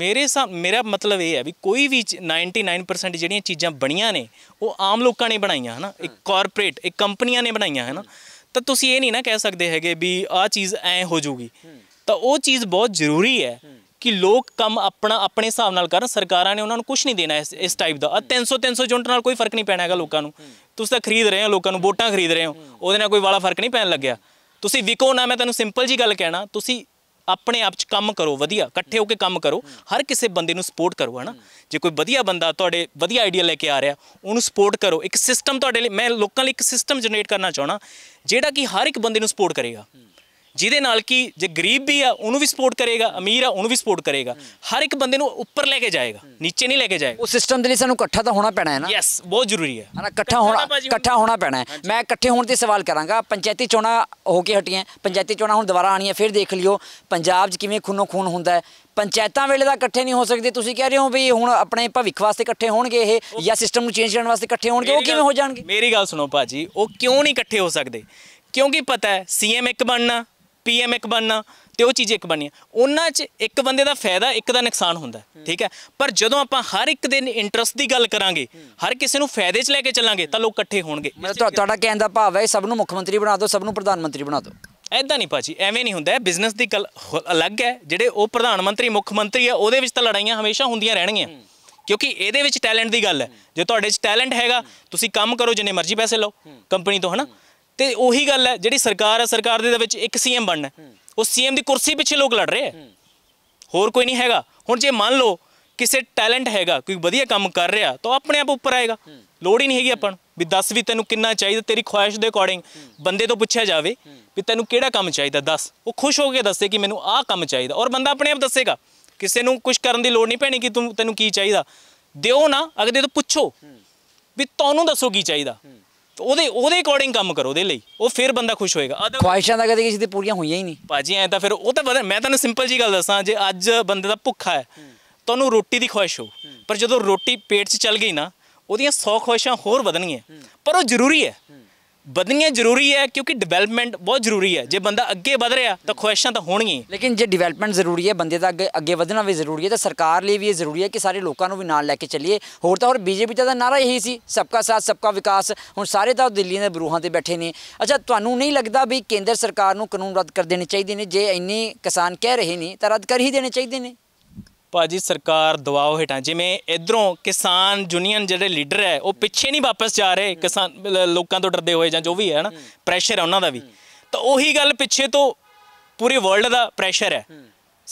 ਮੇਰੇ ਸਾ ਮੇਰਾ ਮਤਲਬ ਇਹ ਹੈ ਵੀ ਕੋਈ ਵੀ 99% ਜਿਹੜੀਆਂ ਚੀਜ਼ਾਂ ਬਣੀਆਂ ਨੇ ਉਹ ਆਮ ਲੋਕਾਂ ਨੇ ਬਣਾਈਆਂ ਹਨਾ ਇੱਕ ਕਾਰਪੋਰੇਟ ਇੱਕ ਕੰਪਨੀਆਂ ਨੇ ਬਣਾਈਆਂ ਹਨਾ ਤਾਂ ਤੁਸੀਂ ਇਹ ਨਹੀਂ ਨਾ ਕਹਿ ਸਕਦੇ ਹੈਗੇ ਵੀ ਆਹ ਚੀਜ਼ ਐ ਹੋ ਜਾਊਗੀ ਤਾਂ ਉਹ ਚੀਜ਼ ਬਹੁਤ ਜ਼ਰੂਰੀ ਹੈ ਕਿ ਲੋਕ ਕੰਮ ਆਪਣਾ ਆਪਣੇ ਹਿਸਾਬ ਨਾਲ ਕਰਨ ਸਰਕਾਰਾਂ ਨੇ ਉਹਨਾਂ ਨੂੰ ਕੁਝ ਨਹੀਂ ਦੇਣਾ ਇਸ ਇਸ ਟਾਈਪ ਦਾ 300 300 ਜੁੰਟ ਨਾਲ ਕੋਈ ਫਰਕ ਨਹੀਂ ਪੈਣਾ ਹੈਗਾ ਲੋਕਾਂ ਨੂੰ ਤੁਸੀਂ ਤਾਂ ਖਰੀਦ ਰਹੇ ਹੋ ਲੋਕਾਂ ਨੂੰ ਵੋਟਾਂ ਖਰੀਦ ਰਹੇ ਹੋ ਉਹਦੇ ਨਾਲ ਕੋਈ ਵਾਲਾ ਫਰਕ ਨਹੀਂ ਪੈਣ ਲੱਗਿਆ ਤੁਸੀਂ ਵਿਕੋ ਨਾ ਮੈਂ ਤੁਹਾਨੂੰ ਸਿੰਪਲ ਜੀ ਗੱਲ ਕਹਿਣਾ ਤੁਸੀਂ ਆਪਣੇ ਆਪ 'ਚ ਕੰਮ ਕਰੋ ਵਧੀਆ ਇਕੱਠੇ ਹੋ ਕੇ ਕੰਮ ਕਰੋ ਹਰ ਕਿਸੇ ਬੰਦੇ ਨੂੰ ਸਪੋਰਟ ਕਰੋ ਹਨਾ ਜੇ ਕੋਈ ਵਧੀਆ ਬੰਦਾ ਤੁਹਾਡੇ ਵਧੀਆ ਆਈਡੀਆ ਲੈ ਕੇ ਆ ਰਿਹਾ ਉਹਨੂੰ ਸਪੋਰਟ ਕਰੋ ਇੱਕ ਸਿਸਟਮ ਤੁਹਾਡੇ ਲਈ ਮੈਂ ਲੋਕਾਂ ਲਈ ਇੱਕ ਸਿਸਟਮ ਜਨਰੇਟ ਕਰਨਾ ਚਾਹਣਾ ਜਿਹੜਾ ਕਿ ਹਰ ਇੱਕ ਬੰਦੇ ਨੂੰ ਸਪੋਰਟ ਕਰੇਗਾ ਜਿਹਦੇ ਨਾਲ ਕਿ ਜੇ ਗਰੀਬ ਵੀ ਆ ਉਹਨੂੰ ਵੀ ਸਪੋਰਟ ਕਰੇਗਾ ਅਮੀਰ ਆ ਉਹਨੂੰ ਵੀ ਸਪੋਰਟ ਕਰੇਗਾ ਹਰ ਇੱਕ ਬੰਦੇ ਨੂੰ ਉੱਪਰ ਲੈ ਕੇ ਜਾਏਗਾ ਨੀਚੇ ਨਹੀਂ ਲੈ ਕੇ ਜਾਏਗਾ ਉਹ ਸਿਸਟਮ ਦੇ ਲਈ ਸਾਨੂੰ ਇਕੱਠਾ ਤਾਂ ਹੋਣਾ ਪੈਣਾ ਹੈ ਨਾ ਯੈਸ ਬਹੁਤ ਜ਼ਰੂਰੀ ਹੈ ਹਨਾ ਇਕੱਠਾ ਹੋਣਾ ਇਕੱਠਾ ਹੋਣਾ ਪੈਣਾ ਹੈ ਮੈਂ ਇਕੱਠੇ ਹੋਣ ਤੇ ਸਵਾਲ ਕਰਾਂਗਾ ਪੰਚਾਇਤੀ ਚੋਣਾਂ ਹੋ ਕੇ ਹਟੀਆਂ ਪੰਚਾਇਤੀ ਚੋਣਾਂ ਹੁਣ ਦੁਬਾਰਾ ਆਣੀਆਂ ਫਿਰ ਦੇਖ ਲਿਓ ਪੰਜਾਬ 'ਚ ਕਿਵੇਂ ਖੂਨੋ ਖੂਨ ਹੁੰਦਾ ਹੈ ਪੰਚਾਇਤਾਂ ਵੇਲੇ ਦਾ ਇਕੱਠੇ ਨਹੀਂ ਹੋ ਸਕਦੇ ਤੁਸੀਂ ਕਹਿ ਰਹੇ ਹੋ ਵੀ ਹੁਣ ਆਪਣੇ ਭਵਿੱਖ ਵਾਸਤੇ ਇਕੱਠੇ ਹੋਣਗੇ ਇਹ ਜਾਂ ਸਿਸਟਮ ਨੂੰ ਚੇਂਜ ਕਰਨ ਵਾਸਤੇ ਇਕੱਠੇ ਹੋਣਗੇ ਉਹ ਕਿਵੇਂ ਹੋ ਜਾਣਗੇ ਮੇਰੀ ਗੱਲ ਸੁਣੋ ਭਾਜੀ ਉਹ ਕਿਉਂ ਨਹੀਂ ਇਕੱਠੇ ਹੋ ਸਕਦੇ ਕਿਉਂਕਿ ਪਤਾ ਹੈ ਸੀਐਮ ਇੱਕ ਬਣਨਾ ਪੀਐਮ ਇੱਕ ਬਣਨਾ ਤੇ ਉਹ ਚੀਜ਼ ਇੱਕ ਬਣਨੀ ਉਹਨਾਂ 'ਚ ਇੱਕ ਬੰਦੇ ਦਾ ਫਾਇਦਾ ਇੱਕ ਦਾ ਨੁਕਸਾਨ ਹੁੰਦਾ ਠੀਕ ਹੈ ਪਰ ਜਦੋਂ ਆਪਾਂ ਹਰ ਇੱਕ ਦੇ ਇੰਟਰਸਟ ਦੀ ਗੱਲ ਕਰਾਂਗੇ ਹਰ ਕਿਸੇ ਨੂੰ ਫਾਇਦੇ 'ਚ ਲੈ ਕੇ ਚੱਲਾਂਗੇ ਤਾਂ ਲੋਕ ਇਕੱਠੇ ਹੋਣਗੇ ਤੁਹਾਡਾ ਕਹਿਣ ਦਾ ਭਾਵ ਹੈ ਸਭ ਨੂੰ ਮੁੱਖ ਮੰਤਰੀ ਬਣਾ ਦਿਓ ਸਭ ਨੂੰ ਪ੍ਰਧਾਨ ਮੰਤਰੀ ਬਣਾ ਦਿਓ ਐਦਾਂ ਨਹੀਂ ਪਾਜੀ ਐਵੇਂ ਨਹੀਂ ਹੁੰਦਾ ਬਿਜ਼ਨਸ ਦੀ ਗੱਲ ਅਲੱਗ ਹੈ ਜਿਹੜੇ ਉਹ ਪ੍ਰਧਾਨ ਮੰਤਰੀ ਮੁੱਖ ਮੰਤਰੀ ਹੈ ਉਹਦੇ ਵਿੱਚ ਤਾਂ ਲੜਾਈਆਂ ਹਮੇਸ਼ਾ ਹੁੰਦੀਆਂ ਰਹਿਣਗੀਆਂ ਕਿਉਂਕਿ ਇਹਦੇ ਵਿੱਚ ਟੈਲੈਂਟ ਦੀ ਗੱਲ ਹੈ ਜੇ ਤੁਹਾਡੇ 'ਚ ਟੈਲੈਂਟ ਹੈਗਾ ਤੁਸੀਂ ਕੰਮ ਕਰੋ ਜਿੰਨੇ ਮਰਜ਼ੀ ਪੈਸੇ ਲਓ ਕੰਪਨੀ ਤੋਂ ਹਨਾ ਤੇ ਉਹੀ ਗੱਲ ਹੈ ਜਿਹੜੀ ਸਰਕਾਰ ਹੈ ਸਰਕਾਰ ਦੇ ਵਿੱਚ ਇੱਕ ਸੀਐਮ ਬਣਨਾ ਉਹ ਸੀਐਮ ਦੀ ਕੁਰਸੀ ਪਿੱਛੇ ਲੋਕ ਲੜ ਰਹੇ ਹੈ ਹੋਰ ਕੋਈ ਨਹੀਂ ਹੈਗਾ ਹੁਣ ਜੇ ਮੰਨ ਲਓ ਕਿਸੇ ਟੈਲੈਂਟ ਹੈਗਾ ਕੋਈ ਵਧੀਆ ਕੰਮ ਕਰ ਰਿਹਾ ਤਾਂ ਆਪਣੇ ਆਪ ਉੱਪਰ ਆਏਗਾ ਲੋੜ ਹੀ ਨਹੀਂ ਹੈਗੀ ਆਪਾਂ ਨੂੰ ਵੀ ਦੱਸ ਵੀ ਤੈਨੂੰ ਕਿੰਨਾ ਚਾਹੀਦਾ ਤੇਰੀ ਖੁਆਇਸ਼ ਦੇ ਅਕੋਰਡਿੰਗ ਬੰਦੇ ਤੋਂ ਪੁੱਛਿਆ ਜਾਵੇ ਵੀ ਤੈਨੂੰ ਕਿਹੜਾ ਕੰਮ ਚਾਹੀਦਾ ਦੱਸ ਉਹ ਖੁਸ਼ ਹੋ ਕੇ ਦੱਸੇ ਕਿ ਮੈਨੂੰ ਆਹ ਕੰਮ ਚਾਹੀਦਾ ਔਰ ਬੰਦਾ ਆਪਣੇ ਆਪ ਦੱਸੇਗਾ ਕਿਸੇ ਨੂੰ ਕੁਝ ਕਰਨ ਦੀ ਲੋੜ ਨਹੀਂ ਪੈਣੀ ਕਿ ਤੂੰ ਤੈਨੂੰ ਕੀ ਚਾਹੀਦਾ ਦਿਓ ਨਾ ਅਗਦੇ ਤੋਂ ਪੁੱਛੋ ਵੀ ਤੁਹਾਨੂੰ ਦੱਸੋ ਕੀ ਚਾਹੀਦਾ ਉਹਦੇ ਉਹਦੇ ਅਕੋਰਡਿੰਗ ਕੰਮ ਕਰੋ ਉਹਦੇ ਲਈ ਉਹ ਫਿਰ ਬੰਦਾ ਖੁਸ਼ ਹੋਏਗਾ ਖੁਆਇਸ਼ਾਂ ਤਾਂ ਕਦੇ ਕਿਸੇ ਦੀ ਪੂਰੀਆਂ ਹੋਈਆਂ ਹੀ ਨਹੀਂ ਭਾਜੀ ਐ ਤਾਂ ਫਿਰ ਉਹ ਤਾਂ ਮੈਂ ਤੁਹਾਨੂੰ ਸਿੰਪਲ ਜੀ ਗੱਲ ਦੱਸਾਂ ਜੇ ਅੱਜ ਬੰਦੇ ਦਾ ਭੁੱਖਾ ਹੈ ਤੁਹਾਨੂੰ ਰੋਟੀ ਦੀ ਖੁਆਇਸ਼ ਹੋ ਪਰ ਜਦੋਂ ਰੋਟੀ ਪੇਟ 'ਚ ਚੱਲ ਗਈ ਨਾ ਉਹਦੀਆਂ 100 ਖੁਆਇਸ਼ਾਂ ਹੋਰ ਵਧਣਗੀਆਂ ਪਰ ਉਹ ਜ਼ਰੂਰੀ ਹੈ ਵਧਣੀ ਜ਼ਰੂਰੀ ਹੈ ਕਿਉਂਕਿ ਡਿਵੈਲਪਮੈਂਟ ਬਹੁਤ ਜ਼ਰੂਰੀ ਹੈ ਜੇ ਬੰਦਾ ਅੱਗੇ ਵਧ ਰਿਹਾ ਤਾਂ ਖੁਆਇਸ਼ਾਂ ਤਾਂ ਹੋਣਗੀਆਂ ਲੇਕਿਨ ਜੇ ਡਿਵੈਲਪਮੈਂਟ ਜ਼ਰੂਰੀ ਹੈ ਬੰਦੇ ਦਾ ਅੱਗੇ ਅੱਗੇ ਵਧਣਾ ਵੀ ਜ਼ਰੂਰੀ ਹੈ ਤਾਂ ਸਰਕਾਰ ਲਈ ਵੀ ਇਹ ਜ਼ਰੂਰੀ ਹੈ ਕਿ ਸਾਰੇ ਲੋਕਾਂ ਨੂੰ ਵੀ ਨਾਲ ਲੈ ਕੇ ਚੱਲੀਏ ਹੋਰ ਤਾਂ ਹੋਰ ਬੀਜੇਪੀ ਦਾ ਨਾਰਾ ਇਹੀ ਸੀ ਸਭ ਦਾ ਸਾਥ ਸਭ ਦਾ ਵਿਕਾਸ ਹੁਣ ਸਾਰੇ ਤਾਂ ਦਿੱਲੀ ਦੇ ਬਰੂਹਾਂ ਤੇ ਬੈਠੇ ਨੇ ਅੱਛਾ ਤੁਹਾਨੂੰ ਨਹੀਂ ਲੱਗਦਾ ਵੀ ਕੇਂਦਰ ਸਰਕਾਰ ਨੂੰ ਕਾਨੂੰਨ ਰੱਦ ਕਰ ਦੇਣੇ ਚਾਹੀਦੇ ਨੇ ਜੇ ਇੰਨੇ ਕਿਸਾਨ ਕਹਿ ਰਹੇ ਨੇ ਤਾਂ ਰੱਦ ਕਰ ਹੀ ਦੇਣੇ ਚਾਹੀਦੇ ਨੇ ਭਾਜੀ ਸਰਕਾਰ ਦਬਾਅ ਹਟਾ ਜਿਵੇਂ ਇਧਰੋਂ ਕਿਸਾਨ ਯੂਨੀਅਨ ਜਿਹੜੇ ਲੀਡਰ ਹੈ ਉਹ ਪਿੱਛੇ ਨਹੀਂ ਵਾਪਸ ਜਾ ਰਹੇ ਕਿਸਾਨ ਲੋਕਾਂ ਤੋਂ ਡਰਦੇ ਹੋਏ ਜਾਂ ਜੋ ਵੀ ਹੈ ਨਾ ਪ੍ਰੈਸ਼ਰ ਹੈ ਉਹਨਾਂ ਦਾ ਵੀ ਤਾਂ ਉਹੀ ਗੱਲ ਪਿੱਛੇ ਤੋਂ ਪੂਰੇ ਵਰਲਡ ਦਾ ਪ੍ਰੈਸ਼ਰ ਹੈ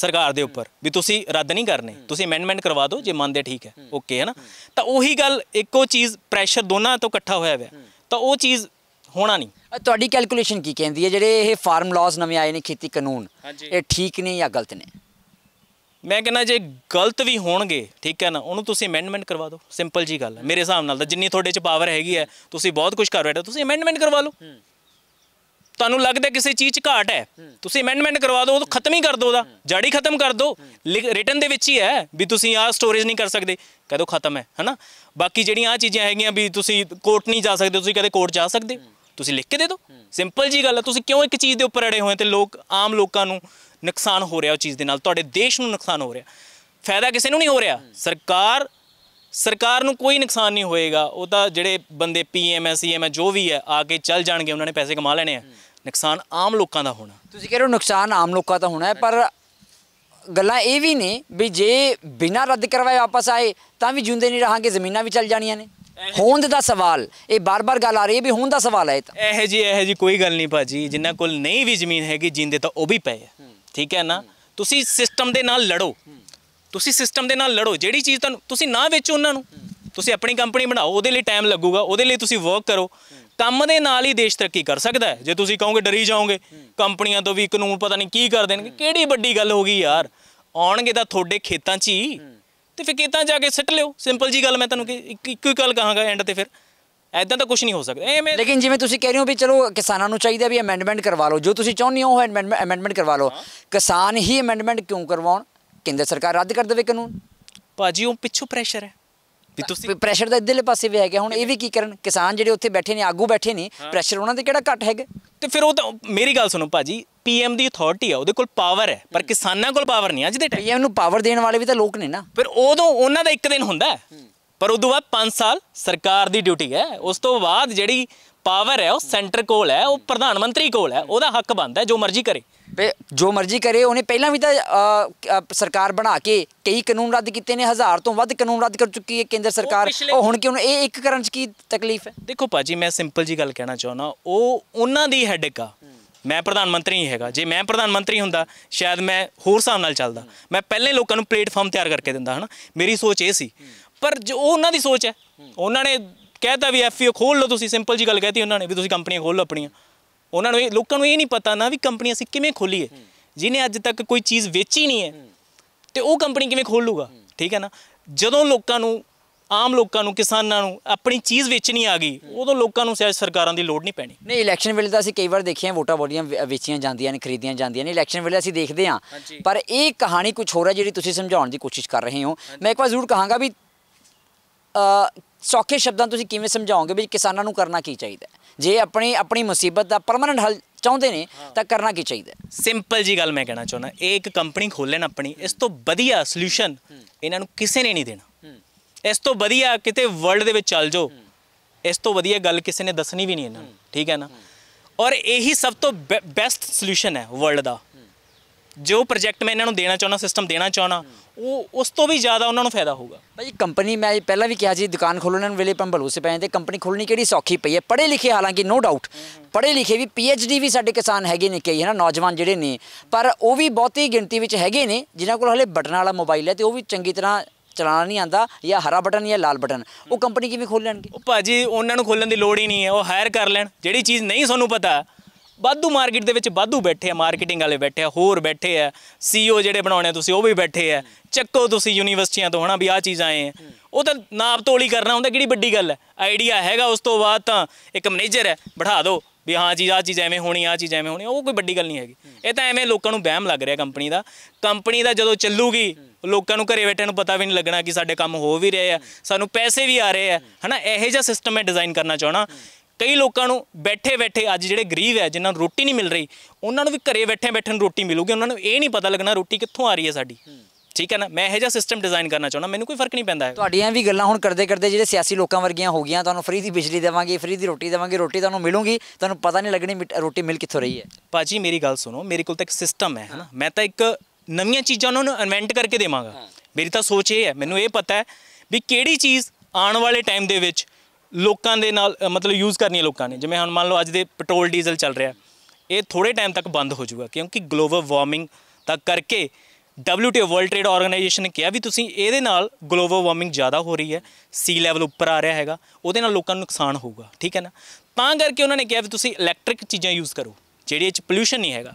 ਸਰਕਾਰ ਦੇ ਉੱਪਰ ਵੀ ਤੁਸੀਂ ਰੱਦ ਨਹੀਂ ਕਰਨੇ ਤੁਸੀਂ ਅਮੈਂਡਮੈਂਟ ਕਰਵਾ ਦਿਓ ਜੇ ਮੰਨਦੇ ਠੀਕ ਹੈ ਓਕੇ ਹੈ ਨਾ ਤਾਂ ਉਹੀ ਗੱਲ ਇੱਕੋ ਚੀਜ਼ ਪ੍ਰੈਸ਼ਰ ਦੋਨਾਂ ਤੋਂ ਇਕੱਠਾ ਹੋਇਆ ਹੋਇਆ ਤਾਂ ਉਹ ਚੀਜ਼ ਹੋਣਾ ਨਹੀਂ ਤੁਹਾਡੀ ਕੈਲਕੂਲੇਸ਼ਨ ਕੀ ਕਹਿੰਦੀ ਹੈ ਜਿਹੜੇ ਇਹ ਫਾਰਮ ਲਾਜ਼ ਨਵੇਂ ਆਏ ਨੇ ਖੇਤੀ ਕਾਨੂੰਨ ਇਹ ਠੀਕ ਨੇ ਜਾਂ ਗਲਤ ਨੇ ਮੈਂ ਕਹਿੰਦਾ ਜੇ ਗਲਤ ਵੀ ਹੋਣਗੇ ਠੀਕ ਹੈ ਨਾ ਉਹਨੂੰ ਤੁਸੀਂ ਅਮੈਂਡਮੈਂਟ ਕਰਵਾ ਦਿਓ ਸਿੰਪਲ ਜੀ ਗੱਲ ਹੈ ਮੇਰੇ ਹਿਸਾਬ ਨਾਲ ਤਾਂ ਜਿੰਨੀ ਤੁਹਾਡੇ 'ਚ ਪਾਵਰ ਹੈਗੀ ਹੈ ਤੁਸੀਂ ਬਹੁਤ ਕੁਝ ਕਰ ਬੈਠੇ ਤੁਸੀਂ ਅਮੈਂਡਮੈਂਟ ਕਰਵਾ ਲਓ ਤੁਹਾਨੂੰ ਲੱਗਦਾ ਕਿਸੇ ਚੀਜ਼ 'ਚ ਘਾਟ ਹੈ ਤੁਸੀਂ ਅਮੈਂਡਮੈਂਟ ਕਰਵਾ ਦਿਓ ਉਹ ਖਤਮ ਹੀ ਕਰ ਦਿਓ ਉਹਦਾ ਜੜੀ ਖਤਮ ਕਰ ਦਿਓ ਰਿਟਨ ਦੇ ਵਿੱਚ ਹੀ ਹੈ ਵੀ ਤੁਸੀਂ ਆਹ ਸਟੋਰੇਜ ਨਹੀਂ ਕਰ ਸਕਦੇ ਕਹ ਦਿਓ ਖਤਮ ਹੈ ਹਨਾ ਬਾਕੀ ਜਿਹੜੀਆਂ ਆ ਚੀਜ਼ਾਂ ਹੈਗੀਆਂ ਵੀ ਤੁਸੀਂ ਕੋਰਟ ਨਹੀਂ ਜਾ ਸਕਦੇ ਤੁਸੀਂ ਕਦੇ ਕੋਰਟ ਜਾ ਸਕਦੇ ਤੁਸੀਂ ਲਿਖ ਕੇ ਦੇ ਦਿਓ ਸਿੰਪਲ ਜੀ ਗੱਲ ਹੈ ਤੁਸੀਂ ਕਿਉਂ ਇੱਕ ਚੀਜ਼ ਦੇ ਉੱਪਰ ਅੜੇ ਹੋਏ ਤੇ ਲੋਕ ਆਮ ਲੋਕਾਂ ਨੂੰ ਨੁਕਸਾਨ ਹੋ ਰਿਹਾ ਉਹ ਚੀਜ਼ ਦੇ ਨਾਲ ਤੁਹਾਡੇ ਦੇਸ਼ ਨੂੰ ਨੁਕਸਾਨ ਹੋ ਰਿਹਾ ਫਾਇਦਾ ਕਿਸੇ ਨੂੰ ਨਹੀਂ ਹੋ ਰਿਹਾ ਸਰਕਾਰ ਸਰਕਾਰ ਨੂੰ ਕੋਈ ਨੁਕਸਾਨ ਨਹੀਂ ਹੋਏਗਾ ਉਹ ਤਾਂ ਜਿਹੜੇ ਬੰਦੇ ਪੀਐਮਐਸ ਈਐਮਐਸ ਜੋ ਵੀ ਹੈ ਆ ਕੇ ਚੱਲ ਜਾਣਗੇ ਉਹਨਾਂ ਨੇ ਪੈਸੇ ਕਮਾ ਲੈਣੇ ਆ ਨੁਕਸਾਨ ਆਮ ਲੋਕਾਂ ਦਾ ਹੋਣਾ ਤੁਸੀਂ ਕਹਿ ਰਹੇ ਹੋ ਨੁਕਸਾਨ ਆਮ ਲੋਕਾਂ ਦਾ ਹੋਣਾ ਹੈ ਪਰ ਗੱਲਾਂ ਇਹ ਵੀ ਨੇ ਵੀ ਜੇ ਬਿਨਾਂ ਰੱਦ ਕਰਵਾਏ ਵਾਪਸ ਆਏ ਤਾਂ ਵੀ ਜਿਉਂਦੇ ਨਹੀਂ ਰਹਾਂਗੇ ਜ਼ਮੀਨਾਂ ਵੀ ਚੱਲ ਜਾਣੀਆਂ ਨੇ ਹੋਂਦ ਦਾ ਸਵਾਲ ਇਹ ਬਾਰ-ਬਾਰ ਗੱਲ ਆ ਰਹੀ ਹੈ ਵੀ ਹੋਂਦ ਦਾ ਸਵਾਲ ਹੈ ਇਹ ਤਾਂ ਇਹ ਜੀ ਇਹ ਜੀ ਕੋਈ ਗੱਲ ਨਹੀਂ ਭਾਜੀ ਜਿੰਨਾ ਕੋਲ ਨਹੀਂ ਵੀ ਜ਼ਮੀਨ ਹੈਗੀ ਜਿੰਦੇ ਤਾਂ ਉਹ ਵੀ ਪਏ ਆ ਠੀਕ ਹੈ ਨਾ ਤੁਸੀਂ ਸਿਸਟਮ ਦੇ ਨਾਲ ਲੜੋ ਤੁਸੀਂ ਸਿਸਟਮ ਦੇ ਨਾਲ ਲੜੋ ਜਿਹੜੀ ਚੀਜ਼ ਤੁਹਾਨੂੰ ਤੁਸੀਂ ਨਾ ਵੇਚੋ ਉਹਨਾਂ ਨੂੰ ਤੁਸੀਂ ਆਪਣੀ ਕੰਪਨੀ ਬਣਾਓ ਉਹਦੇ ਲਈ ਟਾਈਮ ਲੱਗੂਗਾ ਉਹਦੇ ਲਈ ਤੁਸੀਂ ਵਰਕ ਕਰੋ ਕੰਮ ਦੇ ਨਾਲ ਹੀ ਦੇਸ਼ ਤਰੱਕੀ ਕਰ ਸਕਦਾ ਜੇ ਤੁਸੀਂ ਕਹੋਗੇ ਡਰੀ ਜਾਓਗੇ ਕੰਪਨੀਆਂ ਤੋਂ ਵੀ ਕਾਨੂੰਨ ਪਤਾ ਨਹੀਂ ਕੀ ਕਰ ਦੇਣਗੇ ਕਿਹੜੀ ਵੱਡੀ ਗੱਲ ਹੋ ਗਈ ਯਾਰ ਆਉਣਗੇ ਤਾਂ ਤੁਹਾਡੇ ਖੇਤਾਂ 'ਚ ਹੀ ਤੇ ਫਿਰ ਕਿਤਾਂ ਜਾ ਕੇ ਸਿੱਟ ਲਿਓ ਸਿੰਪਲ ਜੀ ਗੱਲ ਮੈਂ ਤੁਹਾਨੂੰ ਕਿ ਇੱਕੋ ਹੀ ਗੱਲ ਕਹਾਂਗਾ ਐਂਡ ਤੇ ਫਿਰ ਐਦਾਂ ਤਾਂ ਕੁਝ ਨਹੀਂ ਹੋ ਸਕਦਾ ਐਵੇਂ ਲੇਕਿਨ ਜਿਵੇਂ ਤੁਸੀਂ ਕਹਿ ਰਹੇ ਹੋ ਵੀ ਚਲੋ ਕਿਸਾਨਾਂ ਨੂੰ ਚਾਹੀਦਾ ਵੀ ਅਮੈਂਡਮੈਂਟ ਕਰਵਾ ਲਓ ਜੋ ਤੁਸੀਂ ਚਾਹੁੰਦੇ ਹੋ ਐਮੈਂਡਮੈਂਟ ਅਮੈਂਡਮੈਂਟ ਕਰਵਾ ਲਓ ਕਿਸਾਨ ਹੀ ਅਮੈਂਡਮੈਂਟ ਕਿਉਂ ਕਰਵਾਉਣ ਕੇਂਦਰ ਸਰਕਾਰ ਰੱਦ ਕਰ ਦੇਵੇ ਕਾਨੂੰਨ ਭਾਜੀ ਉਹ ਪਿੱਛੋਂ ਪ੍ਰੈਸ਼ਰ ਹੈ ਵੀ ਤੁਸੀਂ ਪ੍ਰੈਸ਼ਰ ਦਾ ਇਧਰਲੇ ਪਾਸੇ ਵੀ ਆ ਗਿਆ ਹੁਣ ਇਹ ਵੀ ਕੀ ਕਰਨ ਕਿਸਾਨ ਜਿਹੜੇ ਉੱਥੇ ਬੈਠੇ ਨੇ ਆਗੂ ਬੈਠੇ ਨੇ ਪ੍ਰੈਸ਼ਰ ਉਹਨਾਂ ਦੇ ਕਿਹੜਾ ਘੱਟ ਹੈਗਾ ਤੇ ਫਿਰ ਉਹ ਤਾਂ ਮੇਰੀ ਗੱਲ ਸੁਣੋ ਭਾਜੀ ਪੀਐਮ ਦੀ ਅਥਾਰਟੀ ਆ ਉਹਦੇ ਕੋਲ ਪਾਵਰ ਹੈ ਪਰ ਕਿਸਾਨਾਂ ਕੋਲ ਪਾਵਰ ਨਹੀਂ ਅੱਜ ਦੇ ਟਾਈਮ ਇਹਨੂੰ ਪਾਵਰ ਦੇਣ ਵਾਲੇ ਵੀ ਤਾਂ ਲੋਕ ਨੇ ਨਾ ਫਿਰ ਉਦੋਂ ਉਹਨਾਂ ਦਾ ਇੱਕ ਦਿਨ ਹੁੰਦਾ ਪਰ ਉਦੋਂ ਬਾਅਦ 5 ਸਾਲ ਸਰਕਾਰ ਦੀ ਡਿਊਟੀ ਹੈ ਉਸ ਤੋਂ ਬਾਅਦ ਜਿਹੜੀ ਪਾਵਰ ਹੈ ਉਹ ਸੈਂਟਰ ਕੋਲ ਹੈ ਉਹ ਪ੍ਰਧਾਨ ਮੰਤਰੀ ਕੋਲ ਹੈ ਉਹਦਾ ਹੱਕ ਬੰਦ ਹੈ ਜੋ ਮਰਜ਼ੀ ਕਰੇ ਵੇ ਜੋ ਮਰਜ਼ੀ ਕਰੇ ਉਹਨੇ ਪਹਿਲਾਂ ਵੀ ਤਾਂ ਸਰਕਾਰ ਬਣਾ ਕੇ ਕਈ ਕਾਨੂੰਨ ਰੱਦ ਕੀਤੇ ਨੇ ਹਜ਼ਾਰ ਤੋਂ ਵੱਧ ਕਾਨੂੰਨ ਰੱਦ ਕਰ ਚੁੱਕੀ ਹੈ ਕੇਂਦਰ ਸਰਕਾਰ ਉਹ ਹੁਣ ਕਿਉਂ ਇਹ ਇੱਕ ਕਰਨ ਚ ਕੀ ਤਕਲੀਫ ਹੈ ਦੇਖੋ ਭਾਜੀ ਮੈਂ ਸਿੰਪਲ ਜੀ ਗੱਲ ਕਹਿਣਾ ਚਾਹੁੰਦਾ ਉਹ ਉਹਨਾਂ ਦੀ ਹੈਡਕ ਆ ਮੈਂ ਪ੍ਰਧਾਨ ਮੰਤਰੀ ਹੀ ਹੈਗਾ ਜੇ ਮੈਂ ਪ੍ਰਧਾਨ ਮੰਤਰੀ ਹੁੰਦਾ ਸ਼ਾਇਦ ਮੈਂ ਹੋਰ ਹਿਸਾਬ ਨਾਲ ਚੱਲਦਾ ਮੈਂ ਪਹਿਲੇ ਲੋਕਾਂ ਨੂੰ ਪਲੇਟਫਾਰਮ ਤਿਆਰ ਕਰਕੇ ਦਿੰਦਾ ਹਨਾ ਮੇਰੀ ਸੋਚ ਇਹ ਸੀ ਪਰ ਜੋ ਉਹਨਾਂ ਦੀ ਸੋਚ ਹੈ ਉਹਨਾਂ ਨੇ ਕਹਿਤਾ ਵੀ ਐਫਓ e ਖੋਲ ਲਓ ਤੁਸੀਂ ਸਿੰਪਲ ਜੀ ਗੱਲ ਕਹਿਤੀ ਉਹਨਾਂ ਨੇ ਵੀ ਤੁਸੀਂ ਕੰਪਨੀਆਂ ਖੋਲ ਲਓ ਆਪਣੀਆਂ ਉਹਨਾਂ ਨੂੰ ਇਹ ਲੋਕਾਂ ਨੂੰ ਇਹ ਨਹੀਂ ਪਤਾ ਨਾ ਵੀ ਕੰਪਨੀ ਅਸੀਂ ਕਿਵੇਂ ਖੋਲੀਏ ਜਿਨੇ ਜਿਹਨੇ ਅੱਜ ਤੱਕ ਕੋਈ ਚੀਜ਼ ਵੇਚੀ ਨਹੀਂ ਹੈ ਤੇ ਉਹ ਕੰਪਨੀ ਕਿਵੇਂ ਖੋਲ ਲੂਗਾ ਠੀਕ ਹੈ ਨਾ ਜਦੋਂ ਲੋਕਾਂ ਨੂੰ ਆਮ ਲੋਕਾਂ ਨੂੰ ਕਿਸਾਨਾਂ ਨੂੰ ਆਪਣੀ ਚੀਜ਼ ਵੇਚਣੀ ਆ ਗਈ ਉਦੋਂ ਲੋਕਾਂ ਨੂੰ ਸਿਆਸੀ ਸਰਕਾਰਾਂ ਦੀ ਲੋੜ ਨਹੀਂ ਪੈਣੀ ਨਹੀਂ ਇਲੈਕਸ਼ਨ ਵੇਲੇ ਤਾਂ ਅਸੀਂ ਕਈ ਵਾਰ ਦੇਖਿਆ ਵੋਟਾਂ ਬੋਲੀਆਂ ਵੇਚੀਆਂ ਜਾਂਦੀਆਂ ਨੇ ਖਰੀਦੀਆਂ ਜਾਂਦੀਆਂ ਨੇ ਇਲੈਕਸ਼ਨ ਵੇਲੇ ਅਸੀਂ ਦੇਖਦੇ ਆ ਪਰ ਇਹ ਕਹਾਣੀ ਕੁਝ ਹੋਰ ਹੈ ਜਿਹੜੀ ਤੁਸੀਂ ਸਮਝਾਉਣ ਦੀ ਕੋਸ਼ਿਸ਼ ਕਰ ਰਹੇ ਹੋ ਮੈਂ ਇੱਕ ਵਾਰ ਜ਼ਰੂਰ ਕਹਾਂਗਾ ਵੀ ਸੌਖੇ ਸ਼ਬਦਾਂ ਤੁਸੀਂ ਕਿਵੇਂ ਸਮਝਾਓਗੇ ਵੀ ਕਿਸਾਨਾਂ ਨੂੰ ਕਰਨਾ ਕੀ ਚਾਹੀਦਾ ਜੇ ਆਪਣੀ ਆਪਣੀ ਮੁਸੀਬਤ ਦਾ ਪਰਮਨੈਂਟ ਹੱਲ ਚਾਹੁੰਦੇ ਨੇ ਤਾਂ ਕਰਨਾ ਕੀ ਚਾਹੀਦਾ ਸਿੰਪਲ ਜੀ ਗੱਲ ਮੈਂ ਕਹਿਣਾ ਚਾਹੁੰਦਾ ਇਹ ਇੱਕ ਕੰਪਨੀ ਖੋਲਣ ਆਪਣੀ ਇਸ ਤੋਂ ਵਧੀਆ ਸੋਲੂਸ਼ਨ ਇਹਨਾਂ ਨੂੰ ਕਿਸੇ ਨੇ ਨਹੀਂ ਦੇਣਾ ਇਸ ਤੋਂ ਵਧੀਆ ਕਿਤੇ ਵਰਲਡ ਦੇ ਵਿੱਚ ਚੱਲ ਜਾਓ ਇਸ ਤੋਂ ਵਧੀਆ ਗੱਲ ਕਿਸੇ ਨੇ ਦੱਸਣੀ ਵੀ ਨਹੀਂ ਇਹਨਾਂ ਨੂੰ ਠੀਕ ਹੈ ਨਾ ਔਰ ਇਹੀ ਸਭ ਤੋਂ ਬੈਸਟ ਸੋਲੂਸ਼ਨ ਹੈ ਵਰਲਡ ਦਾ ਜੋ ਪ੍ਰੋਜੈਕਟ ਮੈਂ ਇਹਨਾਂ ਨੂੰ ਦੇਣਾ ਚਾਹਣਾ ਸਿਸਟਮ ਦੇਣਾ ਚਾਹਣਾ ਉਹ ਉਸ ਤੋਂ ਵੀ ਜ਼ਿਆਦਾ ਉਹਨਾਂ ਨੂੰ ਫਾਇਦਾ ਹੋਊਗਾ ਭਾਈ ਕੰਪਨੀ ਮੈਂ ਪਹਿਲਾਂ ਵੀ ਕਿਹਾ ਜੀ ਦੁਕਾਨ ਖੋਲਣ ਵੇਲੇ ਪੰਬਲੂ ਸੇ ਪਏ ਤੇ ਕੰਪਨੀ ਖੋਲਣੀ ਕਿਹੜੀ ਸੌਖੀ ਪਈ ਹੈ ਪੜ੍ਹੇ ਲਿਖੇ ਹਾਲਾਂਕਿ ਨੋ ਡਾਊਟ ਪੜ੍ਹੇ ਲਿਖੇ ਵੀ ਪੀਐਚਡੀ ਵੀ ਸਾਡੇ ਕਿਸਾਨ ਹੈਗੇ ਨੇ ਕਈ ਹਨਾ ਨੌਜਵਾਨ ਜਿਹੜੇ ਨੇ ਪਰ ਉਹ ਵੀ ਬਹੁਤੀ ਗਿਣਤੀ ਵਿੱਚ ਹੈਗੇ ਨੇ ਜਿਨ੍ਹਾਂ ਕੋਲ ਹਲੇ ਬਟਨ ਵਾਲਾ ਮੋਬਾਈਲ ਹੈ ਤੇ ਉਹ ਵੀ ਚੰਗੀ ਤਰ੍ਹਾਂ ਚਲਾਣਾ ਨਹੀਂ ਆਂਦਾ ਜਾਂ ਹਰਾ ਬਟਨ ਜਾਂ ਲਾਲ ਬਟਨ ਉਹ ਕੰਪਨੀ ਕਿਵੇਂ ਖੋਲ ਲੈਣਗੇ ਉਹ ਭਾਜੀ ਉਹਨਾਂ ਨੂੰ ਖੋਲਣ ਦੀ ਲੋੜ ਹੀ ਨਹੀਂ ਹੈ ਉਹ ਹਾਇਰ ਕਰ ਲੈਣ ਜਿਹੜੀ ਚੀਜ਼ ਨਹੀਂ ਤੁਹਾਨੂੰ ਪਤਾ ਵਾਧੂ ਮਾਰਕੀਟ ਦੇ ਵਿੱਚ ਵਾਧੂ ਬੈਠੇ ਆ ਮਾਰਕੀਟਿੰਗ ਵਾਲੇ ਬੈਠੇ ਆ ਹੋਰ ਬੈਠੇ ਆ ਸੀਓ e ਜਿਹੜੇ ਬਣਾਉਣੇ ਤੁਸੀਂ ਉਹ ਵੀ ਬੈਠੇ ਆ ਚੱਕੋ ਤੁਸੀਂ ਯੂਨੀਵਰਸਿਟੀਆਂ ਤੋਂ ਹਨਾ ਵੀ ਆ ਚੀਜ਼ ਆਏ ਆ ਉਹ ਤਾਂ ਨਾਪ ਤੋਲੀ ਕਰਨਾ ਹੁੰਦਾ ਕਿਹੜੀ ਵੱਡੀ ਗੱਲ ਹੈ ਆਈਡੀਆ ਹੈਗਾ ਉਸ ਤੋਂ ਬਾਅਦ ਤਾਂ ਇੱਕ ਮੈਨੇਜਰ ਹੈ ਬਿਠਾ ਦਿਓ ਵੀ ਹਾਂ ਜੀ ਆ ਚੀਜ਼ ਐਵੇਂ ਹੋਣੀ ਆ ਚੀਜ਼ ਐਵੇਂ ਹੋਣੀ ਉਹ ਕੋਈ ਵੱਡੀ ਗੱਲ ਨਹੀਂ ਹੈਗੀ ਇਹ ਤਾਂ ਐਵੇਂ ਲੋਕਾਂ ਨੂੰ ਵਹਿਮ ਲੱਗ ਰਿਹਾ ਕੰਪਨੀ ਦਾ ਕੰਪਨੀ ਦਾ ਜਦੋਂ ਚੱਲੂਗੀ ਲੋਕਾਂ ਨੂੰ ਘਰੇ ਬੈਠੇ ਨੂੰ ਪਤਾ ਵੀ ਨਹੀਂ ਲੱਗਣਾ ਕਿ ਸਾਡੇ ਕੰਮ ਹੋ ਵੀ ਰਹੇ ਆ ਸਾਨੂੰ ਪੈਸੇ ਵੀ ਆ ਰਹੇ ਆ ਹਨਾ ਇਹੋ ਜਿਹਾ ਸਿਸਟਮ ਮੈਂ ਡਿਜ਼ਾਈਨ ਕਰਨਾ ਚਾਹਣਾ ਕਈ ਲੋਕਾਂ ਨੂੰ ਬੈਠੇ ਬੈਠੇ ਅੱਜ ਜਿਹੜੇ ਗਰੀਬ ਹੈ ਜਿਨ੍ਹਾਂ ਨੂੰ ਰੋਟੀ ਨਹੀਂ ਮਿਲ ਰਹੀ ਉਹਨਾਂ ਨੂੰ ਵੀ ਘਰੇ ਬੈਠੇ ਬੈਠੇ ਰੋਟੀ ਮਿਲੂਗੀ ਉਹਨਾਂ ਨੂੰ ਇਹ ਨਹੀਂ ਪਤਾ ਲੱਗਣਾ ਰੋਟੀ ਕਿੱਥੋਂ ਆ ਰਹੀ ਹੈ ਸਾਡੀ ਠੀਕ ਹੈ ਨਾ ਮੈਂ ਇਹੋ ਜਿਹਾ ਸਿਸਟਮ ਡਿਜ਼ਾਈਨ ਕਰਨਾ ਚਾਹੁੰਦਾ ਮੈਨੂੰ ਕੋਈ ਫਰਕ ਨਹੀਂ ਪੈਂਦਾ ਹੈ ਤੁਹਾਡੀਆਂ ਵੀ ਗੱਲਾਂ ਹੁਣ ਕਰਦੇ ਕਰਦੇ ਜਿਹੜੇ ਸਿਆਸੀ ਲੋਕਾਂ ਵਰਗੀਆਂ ਹੋ ਗਈਆਂ ਤੁਹਾਨੂੰ ਫ੍ਰੀ ਦੀ ਬਿਜਲੀ ਦੇਵਾਂਗੇ ਫ੍ਰੀ ਦੀ ਰੋਟੀ ਦੇਵਾਂਗੇ ਰੋਟੀ ਤੁਹਾਨੂੰ ਮਿਲੂਗੀ ਤੁਹਾਨੂੰ ਪਤਾ ਨਹੀਂ ਲੱਗਣੀ ਰੋਟੀ ਮਿਲ ਕਿੱਥੋਂ ਰਹੀ ਹੈ ਭਾਜੀ ਮੇਰੀ ਗੱਲ ਸੁਣੋ ਮੇਰੇ ਕੋਲ ਤਾਂ ਇੱਕ ਸਿਸਟਮ ਹੈ ਹਨਾ ਮੈਂ ਤਾਂ ਇੱਕ ਨਵੀਆਂ ਚੀਜ਼ਾਂ ਉਹਨਾਂ ਨੂੰ ਇਨਵੈਂਟ ਕਰਕੇ ਦੇਵਾਂਗਾ ਮੇਰੀ ਤਾਂ ਸੋਚ ਇਹ ਹੈ ਮੈਨੂੰ ਇਹ ਪਤਾ ਹੈ ਵੀ ਕਿਹੜੀ ਚੀਜ਼ ਆਉਣ ਵਾਲੇ ਟਾਈਮ ਦੇ ਵਿੱਚ ਲੋਕਾਂ ਦੇ ਨਾਲ ਮਤਲਬ ਯੂਜ਼ ਕਰਨੀ ਹੈ ਲੋਕਾਂ ਨੇ ਜਿਵੇਂ ਹੁਣ ਮੰਨ ਲਓ ਅੱਜ ਦੇ ਪੈਟਰੋਲ ਡੀਜ਼ਲ ਚੱਲ ਰਿਹਾ ਇਹ ਥੋੜੇ ਟਾਈਮ ਤੱਕ ਬੰਦ ਹੋ ਜਾਊਗਾ ਕਿਉਂਕਿ ਗਲੋਬਲ ਵਾਰਮਿੰਗ ਦਾ ਕਰਕੇ WTO ਵਰਲਡ ਟ੍ਰੇਡ ਆਰਗੇਨਾਈਜੇਸ਼ਨ ਨੇ ਕਿਹਾ ਵੀ ਤੁਸੀਂ ਇਹਦੇ ਨਾਲ ਗਲੋਬਲ ਵਾਰਮਿੰਗ ਜ਼ਿਆਦਾ ਹੋ ਰਹੀ ਹੈ ਸੀ ਲੈਵਲ ਉੱਪਰ ਆ ਰਿਹਾ ਹੈਗਾ ਉਹਦੇ ਨਾਲ ਲੋਕਾਂ ਨੂੰ ਨੁਕਸਾਨ ਹੋਊਗਾ ਠੀਕ ਹੈ ਨਾ ਤਾਂ ਕਰਕੇ ਉਹਨਾਂ ਨੇ ਕਿਹਾ ਵੀ ਤੁਸੀਂ ਇਲੈਕਟ੍ਰਿਕ ਚੀਜ਼ਾਂ ਯੂਜ਼ ਕਰੋ ਜਿਹੜੀਆਂ 'ਚ ਪੋਲੂਸ਼ਨ ਨਹੀਂ ਹੈਗਾ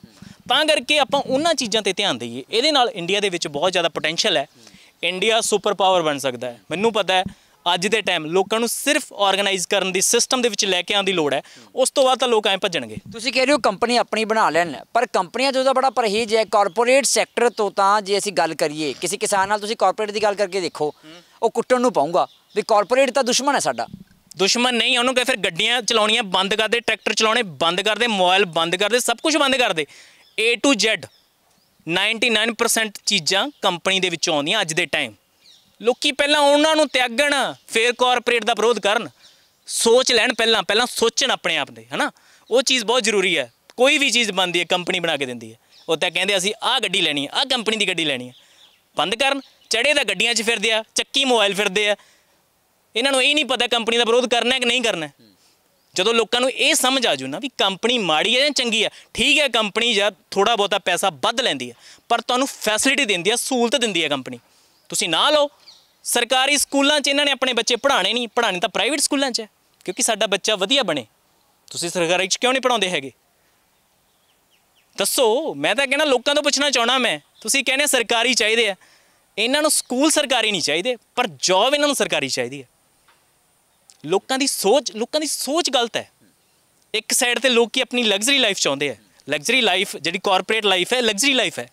ਤਾਂ ਕਰਕੇ ਆਪਾਂ ਉਹਨਾਂ ਚੀਜ਼ਾਂ ਤੇ ਧਿਆਨ ਦਈਏ ਇਹਦੇ ਨਾਲ ਇੰਡੀਆ ਦੇ ਵਿੱਚ ਬਹੁਤ ਜ਼ਿਆਦਾ ਪੋਟੈਂਸ਼ੀਅਲ ਹੈ ਇੰਡੀਆ ਸੁਪਰ ਪਾਵਰ ਬਣ ਸਕਦਾ ਹੈ ਮੈਨੂੰ ਪਤਾ ਹੈ ਅੱਜ ਦੇ ਟਾਈਮ ਲੋਕਾਂ ਨੂੰ ਸਿਰਫ ਆਰਗੇਨਾਈਜ਼ ਕਰਨ ਦੀ ਸਿਸਟਮ ਦੇ ਵਿੱਚ ਲੈ ਕੇ ਆਉਣ ਦੀ ਲੋੜ ਹੈ ਉਸ ਤੋਂ ਬਾਅਦ ਤਾਂ ਲੋਕ ਐਂ ਭੱਜਣਗੇ ਤੁਸੀਂ ਕਹਿ ਰਹੇ ਹੋ ਕੰਪਨੀ ਆਪਣੀ ਬਣਾ ਲੈਣ ਪਰ ਕੰਪਨੀਆਂ ਜਿਹਦਾ ਬੜਾ ਪਰਹੇਜ਼ ਹੈ ਕਾਰਪੋਰੇਟ ਸੈਕਟਰ ਤੋਂ ਤਾਂ ਜੇ ਅਸੀਂ ਗੱਲ ਕਰੀਏ ਕਿਸੇ ਕਿਸਾਨ ਨਾਲ ਤੁਸੀਂ ਕਾਰਪੋਰੇਟ ਦੀ ਗੱਲ ਕਰਕੇ ਦੇਖੋ ਉਹ ਕੁੱਟਣ ਨੂੰ ਪਾਉਂਗਾ ਵੀ ਕਾਰਪੋਰੇਟ ਤਾਂ ਦੁਸ਼ਮਣ ਹੈ ਸਾਡਾ ਦੁਸ਼ਮਣ ਨਹੀਂ ਉਹਨੂੰ ਕਹੇ ਫਿਰ ਗੱਡੀਆਂ ਚਲਾਉਣੀਆਂ ਬੰਦ ਕਰ ਦੇ ਟਰੈਕਟਰ ਚਲਾਉਣੇ ਬੰਦ ਕਰ ਦੇ ਮੋਬਾਈਲ ਬੰਦ ਕਰ ਦੇ ਸਭ ਕੁਝ ਬੰਦ ਕਰ ਦੇ A to Z 99% ਚੀਜ਼ਾਂ ਕੰਪਨੀ ਦੇ ਵਿੱਚੋਂ ਆਉਂਦੀਆਂ ਅੱਜ ਦੇ ਟਾਈਮ ਲੋਕੀ ਪਹਿਲਾਂ ਉਹਨਾਂ ਨੂੰ ਤਿਆਗਣ ਫਿਰ ਕਾਰਪੋਰੇਟ ਦਾ ਵਿਰੋਧ ਕਰਨ ਸੋਚ ਲੈਣ ਪਹਿਲਾਂ ਪਹਿਲਾਂ ਸੋਚਣ ਆਪਣੇ ਆਪ ਦੇ ਹਨਾ ਉਹ ਚੀਜ਼ ਬਹੁਤ ਜ਼ਰੂਰੀ ਹੈ ਕੋਈ ਵੀ ਚੀਜ਼ ਬੰਦੀ ਹੈ ਕੰਪਨੀ ਬਣਾ ਕੇ ਦਿੰਦੀ ਹੈ ਉਹ ਤਾਂ ਕਹਿੰਦੇ ਅਸੀਂ ਆਹ ਗੱਡੀ ਲੈਣੀ ਹੈ ਆਹ ਕੰਪਨੀ ਦੀ ਗੱਡੀ ਲੈਣੀ ਹੈ ਬੰਦ ਕਰਨ ਚੜੇ ਦਾ ਗੱਡੀਆਂ 'ਚ ਫਿਰਦੇ ਆ ਚੱਕੀ ਮੋਬਾਈਲ ਫਿਰਦੇ ਆ ਇਹਨਾਂ ਨੂੰ ਇਹ ਨਹੀਂ ਪਤਾ ਕੰਪਨੀ ਦਾ ਵਿਰੋਧ ਕਰਨਾ ਹੈ ਕਿ ਨਹੀਂ ਕਰਨਾ ਜਦੋਂ ਲੋਕਾਂ ਨੂੰ ਇਹ ਸਮਝ ਆ ਜੂ ਨਾ ਵੀ ਕੰਪਨੀ ਮਾੜੀ ਹੈ ਜਾਂ ਚੰਗੀ ਹੈ ਠੀਕ ਹੈ ਕੰਪਨੀ ਜਾਂ ਥੋੜਾ ਬਹੁਤਾ ਪੈਸਾ ਵੱਧ ਲੈਂਦੀ ਹੈ ਪਰ ਤੁਹਾਨੂੰ ਫੈਸਿਲਿਟੀ ਦਿੰਦੀ ਹੈ ਸਹੂਲਤ ਦਿੰਦੀ ਹੈ ਕੰਪਨੀ ਤੁਸੀਂ ਨਾ ਲਓ ਸਰਕਾਰੀ ਸਕੂਲਾਂ 'ਚ ਇਹਨਾਂ ਨੇ ਆਪਣੇ ਬੱਚੇ ਪੜ੍ਹਾਣੇ ਨਹੀਂ ਪੜ੍ਹਾਣੇ ਤਾਂ ਪ੍ਰਾਈਵੇਟ ਸਕੂਲਾਂ 'ਚ ਕਿਉਂਕਿ ਸਾਡਾ ਬੱਚਾ ਵਧੀਆ ਬਣੇ ਤੁਸੀਂ ਸਰਕਾਰੀ 'ਚ ਕਿਉਂ ਨਹੀਂ ਪੜਾਉਂਦੇ ਹੈਗੇ ਦੱਸੋ ਮੈਂ ਤਾਂ ਕਹਿੰਦਾ ਲੋਕਾਂ ਤੋਂ ਪੁੱਛਣਾ ਚਾਹਣਾ ਮੈਂ ਤੁਸੀਂ ਕਹਿੰਦੇ ਸਰਕਾਰੀ ਚਾਹੀਦੇ ਆ ਇਹਨਾਂ ਨੂੰ ਸਕੂਲ ਸਰਕਾਰੀ ਨਹੀਂ ਚਾਹੀਦੇ ਪਰ ਜੌਬ ਇਹਨਾਂ ਨੂੰ ਸਰਕਾਰੀ ਚਾਹੀਦੀ ਹੈ ਲੋਕਾਂ ਦੀ ਸੋਚ ਲੋਕਾਂ ਦੀ ਸੋਚ ਗਲਤ ਹੈ ਇੱਕ ਸਾਈਡ ਤੇ ਲੋਕੀ ਆਪਣੀ ਲਗਜ਼ਰੀ ਲਾਈਫ ਚਾਹੁੰਦੇ ਆ ਲਗਜ਼ਰੀ ਲਾਈਫ ਜਿਹੜੀ ਕਾਰਪੋਰੇਟ ਲਾਈਫ ਹੈ ਲਗਜ਼ਰੀ ਲਾਈਫ ਹੈ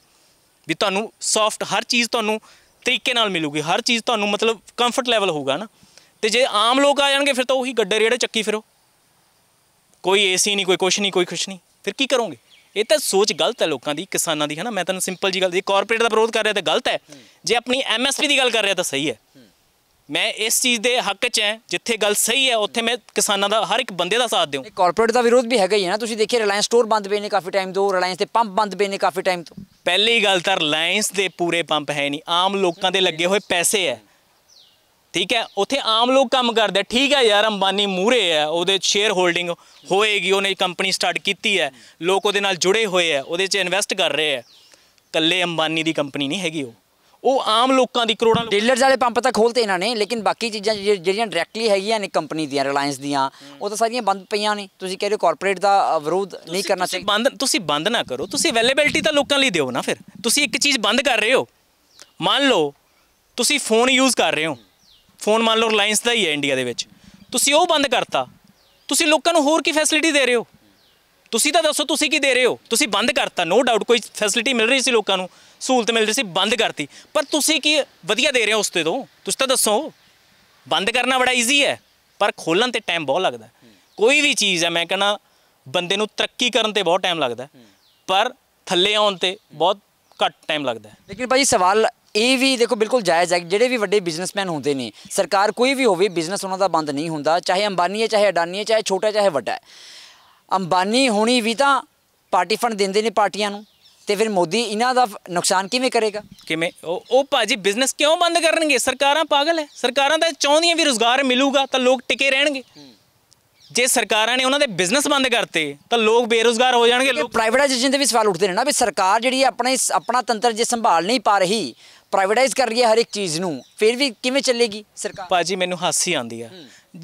ਵੀ ਤੁਹਾਨੂੰ ਸੌਫਟ ਹਰ ਚੀਜ਼ ਤੁਹਾਨੂੰ ਤਰੀਕੇ ਨਾਲ ਮਿਲੂਗੀ ਹਰ ਚੀਜ਼ ਤੁਹਾਨੂੰ ਮਤਲਬ ਕੰਫਰਟ ਲੈਵਲ ਹੋਊਗਾ ਨਾ ਤੇ ਜੇ ਆਮ ਲੋਕ ਆ ਜਾਣਗੇ ਫਿਰ ਤਾਂ ਉਹੀ ਗੱਡੇ ਰੇੜੇ ਚੱਕੀ ਫਿਰੋ ਕੋਈ ਏਸੀ ਨਹੀਂ ਕੋਈ ਕੁਛ ਨਹੀਂ ਕੋਈ ਖੁਸ਼ ਨਹੀਂ ਫਿਰ ਕੀ ਕਰੋਗੇ ਇਹ ਤਾਂ ਸੋਚ ਗਲਤ ਹੈ ਲੋਕਾਂ ਦੀ ਕਿਸਾਨਾਂ ਦੀ ਹਨਾ ਮੈਂ ਤੁਹਾਨੂੰ ਸਿੰਪਲ ਜੀ ਗੱਲ ਦੀ ਕਾਰਪੋਰੇਟ ਦਾ ਵਿਰੋਧ ਕਰ ਰਿਹਾ ਤਾਂ ਗਲਤ ਹੈ ਜੇ ਆਪਣੀ ਐਮਐਸਪੀ ਦੀ ਗੱਲ ਕਰ ਰਿਹਾ ਤਾਂ ਸਹੀ ਹੈ ਮੈਂ ਇਸ ਚੀਜ਼ ਦੇ ਹੱਕ 'ਚ ਹਾਂ ਜਿੱਥੇ ਗੱਲ ਸਹੀ ਹੈ ਉੱਥੇ ਮੈਂ ਕਿਸਾਨਾਂ ਦਾ ਹਰ ਇੱਕ ਬੰਦੇ ਦਾ ਸਾਥ ਦਿਉ ਕਾਰਪੋਰੇਟ ਦਾ ਵਿਰੋਧ ਵੀ ਹੈਗਾ ਹੀ ਹੈ ਨਾ ਤੁਸੀਂ ਦੇਖਿਆ ਰਿਲਾਇੰਸ ਸਟੋਰ ਬੰਦ ਪਏ ਨੇ ਕਾਫੀ ਟਾਈਮ ਤੋਂ ਰਿਲਾਇੰਸ ਦੇ ਪੰਪ ਬੰਦ ਪਏ ਨੇ ਕਾਫੀ ਟਾਈਮ ਤੋਂ ਪਹਿਲੀ ਗੱਲ ਤਾਂ ਰਿਲਾਇੰਸ ਦੇ ਪੂਰੇ ਪੰਪ ਹੈ ਨਹੀਂ ਆਮ ਲੋਕਾਂ ਦੇ ਲੱਗੇ ਹੋਏ ਪੈਸੇ ਹੈ ਠੀਕ ਹੈ ਉੱਥੇ ਆਮ ਲੋਕ ਕੰਮ ਕਰਦੇ ਠੀਕ ਹੈ ਯਾਰ ਅੰਬਾਨੀ ਮੂਰੇ ਹੈ ਉਹਦੇ ਸ਼ੇਅਰ ਹੋਲਡਿੰਗ ਹੋਏਗੀ ਉਹਨੇ ਕੰਪਨੀ ਸਟਾਰਟ ਕੀਤੀ ਹੈ ਲੋਕ ਉਹਦੇ ਨਾਲ ਜੁੜੇ ਹੋਏ ਹੈ ਉਹਦੇ 'ਚ ਇਨਵੈਸਟ ਕਰ ਰਹੇ ਹੈ ਕੱਲੇ ਅੰਬਾਨੀ ਦੀ ਕੰਪਨੀ ਨਹੀਂ ਹੈਗੀ ਉਹ ਉਹ ਆਮ ਲੋਕਾਂ ਦੀ ਕਰੋੜਾਂ ਡੀਲਰਸ ਵਾਲੇ ਪੰਪ ਤਾਂ ਖੋਲਤੇ ਇਹਨਾਂ ਨੇ ਲੇਕਿਨ ਬਾਕੀ ਚੀਜ਼ਾਂ ਜਿਹੜੀਆਂ ਡਾਇਰੈਕਟਲੀ ਹੈਗੀਆਂ ਨੇ ਕੰਪਨੀ ਦੀਆਂ ਰਿਲਾਇੰਸ ਦੀਆਂ ਉਹ ਤਾਂ ਸਾਰੀਆਂ ਬੰਦ ਪਈਆਂ ਨੇ ਤੁਸੀਂ ਕਹਿ ਰਹੇ ਹੋ ਕਾਰਪੋਰੇਟ ਦਾ ਵਿਰੋਧ ਨਹੀਂ ਕਰਨਾ ਚਾਹੀਦਾ ਬੰਦ ਤੁਸੀਂ ਬੰਦ ਨਾ ਕਰੋ ਤੁਸੀਂ ਅਵੇਲੇਬਿਲਟੀ ਤਾਂ ਲੋਕਾਂ ਲਈ ਦਿਓ ਨਾ ਫਿਰ ਤੁਸੀਂ ਇੱਕ ਚੀਜ਼ ਬੰਦ ਕਰ ਰਹੇ ਹੋ ਮੰਨ ਲਓ ਤੁਸੀਂ ਫੋਨ ਯੂਜ਼ ਕਰ ਰਹੇ ਹੋ ਫੋਨ ਮੰਨ ਲਓ ਰਿਲਾਇੰਸ ਦਾ ਹੀ ਹੈ ਇੰਡੀਆ ਦੇ ਵਿੱਚ ਤੁਸੀਂ ਉਹ ਬੰਦ ਕਰਤਾ ਤੁਸੀਂ ਲੋਕਾਂ ਨੂੰ ਹੋਰ ਕੀ ਫੈਸਿਲਿਟੀ ਦੇ ਰਹੇ ਹੋ ਤੁਸੀਂ ਤਾਂ ਦੱਸੋ ਤੁਸੀਂ ਕੀ ਦੇ ਰਹੇ ਹੋ ਤੁਸੀਂ ਬੰਦ ਕਰਤਾ ਨੋ ਡਾਊਟ ਕੋਈ ਫੈਸਿਲਿਟੀ ਮਿਲ ਰਹੀ ਸੀ ਲੋਕਾਂ ਨੂੰ ਸਹੂਲਤ ਮਿਲ ਰਹੀ ਸੀ ਬੰਦ ਕਰਤੀ ਪਰ ਤੁਸੀਂ ਕੀ ਵਧੀਆ ਦੇ ਰਹੇ ਹੋ ਉਸ ਤੇ ਤੋਂ ਤੁਸੀਂ ਤਾਂ ਦੱਸੋ ਬੰਦ ਕਰਨਾ ਬੜਾ ਈਜ਼ੀ ਹੈ ਪਰ ਖੋਲਣ ਤੇ ਟਾਈਮ ਬਹੁਤ ਲੱਗਦਾ ਕੋਈ ਵੀ ਚੀਜ਼ ਹੈ ਮੈਂ ਕਹਿੰਦਾ ਬੰਦੇ ਨੂੰ ਤਰੱਕੀ ਕਰਨ ਤੇ ਬਹੁਤ ਟਾਈਮ ਲੱਗਦਾ ਪਰ ਥੱਲੇ ਆਉਣ ਤੇ ਬਹੁਤ ਘੱਟ ਟਾਈਮ ਲੱਗਦਾ ਲੇਕਿਨ ਭਾਈ ਸਵਾਲ ਇਹ ਵੀ ਦੇਖੋ ਬਿਲਕੁਲ ਜਾਇਜ਼ ਹੈ ਜਿਹੜੇ ਵੀ ਵੱਡੇ ਬਿਜ਼ਨਸਮੈਨ ਹੁੰਦੇ ਨੇ ਸਰਕਾਰ ਕੋਈ ਵੀ ਹੋਵੇ ਬਿਜ਼ਨਸ ਉਹਨਾਂ ਦਾ ਬੰਦ ਨਹੀਂ ਹੁੰਦਾ ਚਾਹੇ ਅੰਬਾਨੀ ਹੈ ਚਾਹੇ ਅਡਾਨੀ ਹੈ ਚਾਹੇ ਛੋਟਾ ਚਾਹੇ ਵੱਡਾ ਹੈ ਅੰਬਾਨੀ ਹੋਣੀ ਵੀ ਤਾਂ ਪਾਰਟੀ ਫੰਡ ਦਿੰਦੇ ਨੇ ਪਾਰਟੀਆਂ ਨੂੰ ਤੇ ਫਿਰ ਮੋਦੀ ਇਹਨਾਂ ਦਾ ਨੁਕਸਾਨ ਕਿਵੇਂ ਕਰੇਗਾ ਕਿਵੇਂ ਉਹ ਉਹ ਭਾਜੀ ਬਿਜ਼ਨਸ ਕਿਉਂ ਬੰਦ ਕਰਨਗੇ ਸਰਕਾਰਾਂ ਪਾਗਲ ਹੈ ਸਰਕਾਰਾਂ ਤਾਂ ਚਾਹੁੰਦੀਆਂ ਵੀ ਰੋਜ਼ਗਾਰ ਮਿਲੂਗਾ ਤਾਂ ਲੋਕ ਟਿਕੇ ਰਹਿਣਗੇ ਜੇ ਸਰਕਾਰਾਂ ਨੇ ਉਹਨਾਂ ਦੇ ਬਿਜ਼ਨਸ ਬੰਦ ਕਰਤੇ ਤਾਂ ਲੋਕ ਬੇਰੋਜ਼ਗਾਰ ਹੋ ਜਾਣਗੇ ਲੋਕ ਪ੍ਰਾਈਵੇਟਾਈਜੇਸ਼ਨ ਦੇ ਵੀ ਸਵਾਲ ਉੱਠਦੇ ਨੇ ਨਾ ਵੀ ਸਰਕਾਰ ਜਿਹੜੀ ਆਪਣੇ ਆਪਣਾ ਤੰਤਰ ਜੇ ਸੰਭਾਲ ਨਹੀਂ ਪਾ ਰਹੀ ਪ੍ਰਾਈਵੇਟਾਈਜ਼ ਕਰ ਰਹੀ ਹੈ ਹਰ ਇੱਕ ਚੀਜ਼ ਨੂੰ ਫਿਰ ਵੀ ਕਿਵੇਂ ਚੱਲੇਗੀ ਸਰਕਾਰ ਭਾਜੀ ਮੈਨੂੰ ਹਾਸੀ ਆਉਂਦੀ ਆ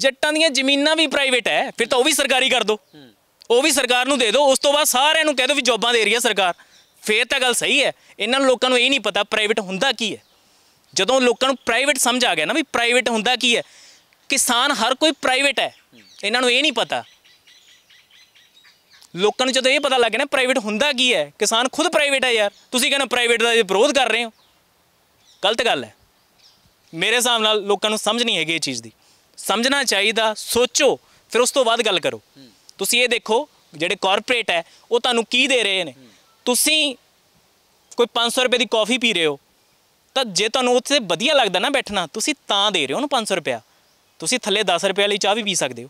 ਜੱਟਾਂ ਦੀਆਂ ਜ਼ਮੀਨਾਂ ਵੀ ਪ੍ਰਾਈਵੇਟ ਹੈ ਫਿਰ ਤਾਂ ਉਹ ਵੀ ਸਰਕਾਰੀ ਕਰ ਦਿਓ ਉਹ ਵੀ ਸਰਕਾਰ ਨੂੰ ਦੇ ਦਿਓ ਉਸ ਤੋਂ ਬਾਅਦ ਸਾਰਿਆਂ ਨੂੰ ਕਹਿ ਦਿਓ ਵੀ ਜੋਬਾਂ ਦੇ ਰਹੀ ਹੈ ਸਰਕਾਰ ਫੇਰ ਤਾਂ ਗੱਲ ਸਹੀ ਹੈ ਇਹਨਾਂ ਲੋਕਾਂ ਨੂੰ ਇਹ ਨਹੀਂ ਪਤਾ ਪ੍ਰਾਈਵੇਟ ਹੁੰਦਾ ਕੀ ਹੈ ਜਦੋਂ ਲੋਕਾਂ ਨੂੰ ਪ੍ਰਾਈਵੇਟ ਸਮਝ ਆ ਗਿਆ ਨਾ ਵੀ ਪ੍ਰਾਈਵੇਟ ਹੁੰਦਾ ਕੀ ਹੈ ਕਿਸਾਨ ਹਰ ਕੋਈ ਪ੍ਰਾਈਵੇਟ ਹੈ ਇਹਨਾਂ ਨੂੰ ਇਹ ਨਹੀਂ ਪਤਾ ਲੋਕਾਂ ਨੂੰ ਜਦੋਂ ਇਹ ਪਤਾ ਲੱਗ ਗਿਆ ਨਾ ਪ੍ਰਾਈਵੇਟ ਹੁੰਦਾ ਕੀ ਹੈ ਕਿਸਾਨ ਖੁਦ ਪ੍ਰਾਈਵੇਟ ਹੈ ਯਾਰ ਤੁਸੀਂ ਕਹਿੰਦੇ ਪ੍ਰਾਈਵੇਟ ਦਾ ਵਿਰੋਧ ਕਰ ਰਹੇ ਹੋ ਗਲਤ ਗੱਲ ਹੈ ਮੇਰੇ ਹਿਸਾਬ ਨਾਲ ਲੋਕਾਂ ਨੂੰ ਸਮਝ ਨਹੀਂ ਹੈਗੀ ਇਹ ਚੀਜ਼ ਦੀ ਸਮਝਣਾ ਚਾਹੀਦਾ ਸੋਚੋ ਫਿਰ ਉਸ ਤੋਂ ਬਾਅਦ ਗੱਲ ਕਰੋ ਤੁਸੀਂ ਇਹ ਦੇਖੋ ਜਿਹੜੇ ਕਾਰਪੋਰੇਟ ਹੈ ਉਹ ਤੁਹਾਨੂੰ ਕੀ ਦੇ ਰਹੇ ਨੇ ਤੁਸੀਂ ਕੋਈ 500 ਰੁਪਏ ਦੀ ਕਾਫੀ ਪੀ ਰਹੇ ਹੋ ਤਾਂ ਜੇ ਤੁਹਾਨੂੰ ਉੱਥੇ ਵਧੀਆ ਲੱਗਦਾ ਨਾ ਬੈਠਣਾ ਤੁਸੀਂ ਤਾਂ ਦੇ ਰਹੇ ਹੋ ਉਹਨੂੰ 500 ਰੁਪਿਆ ਤੁਸੀਂ ਥੱਲੇ 10 ਰੁਪਏ ਵਾਲੀ ਚਾਹ ਵੀ ਪੀ ਸਕਦੇ ਹੋ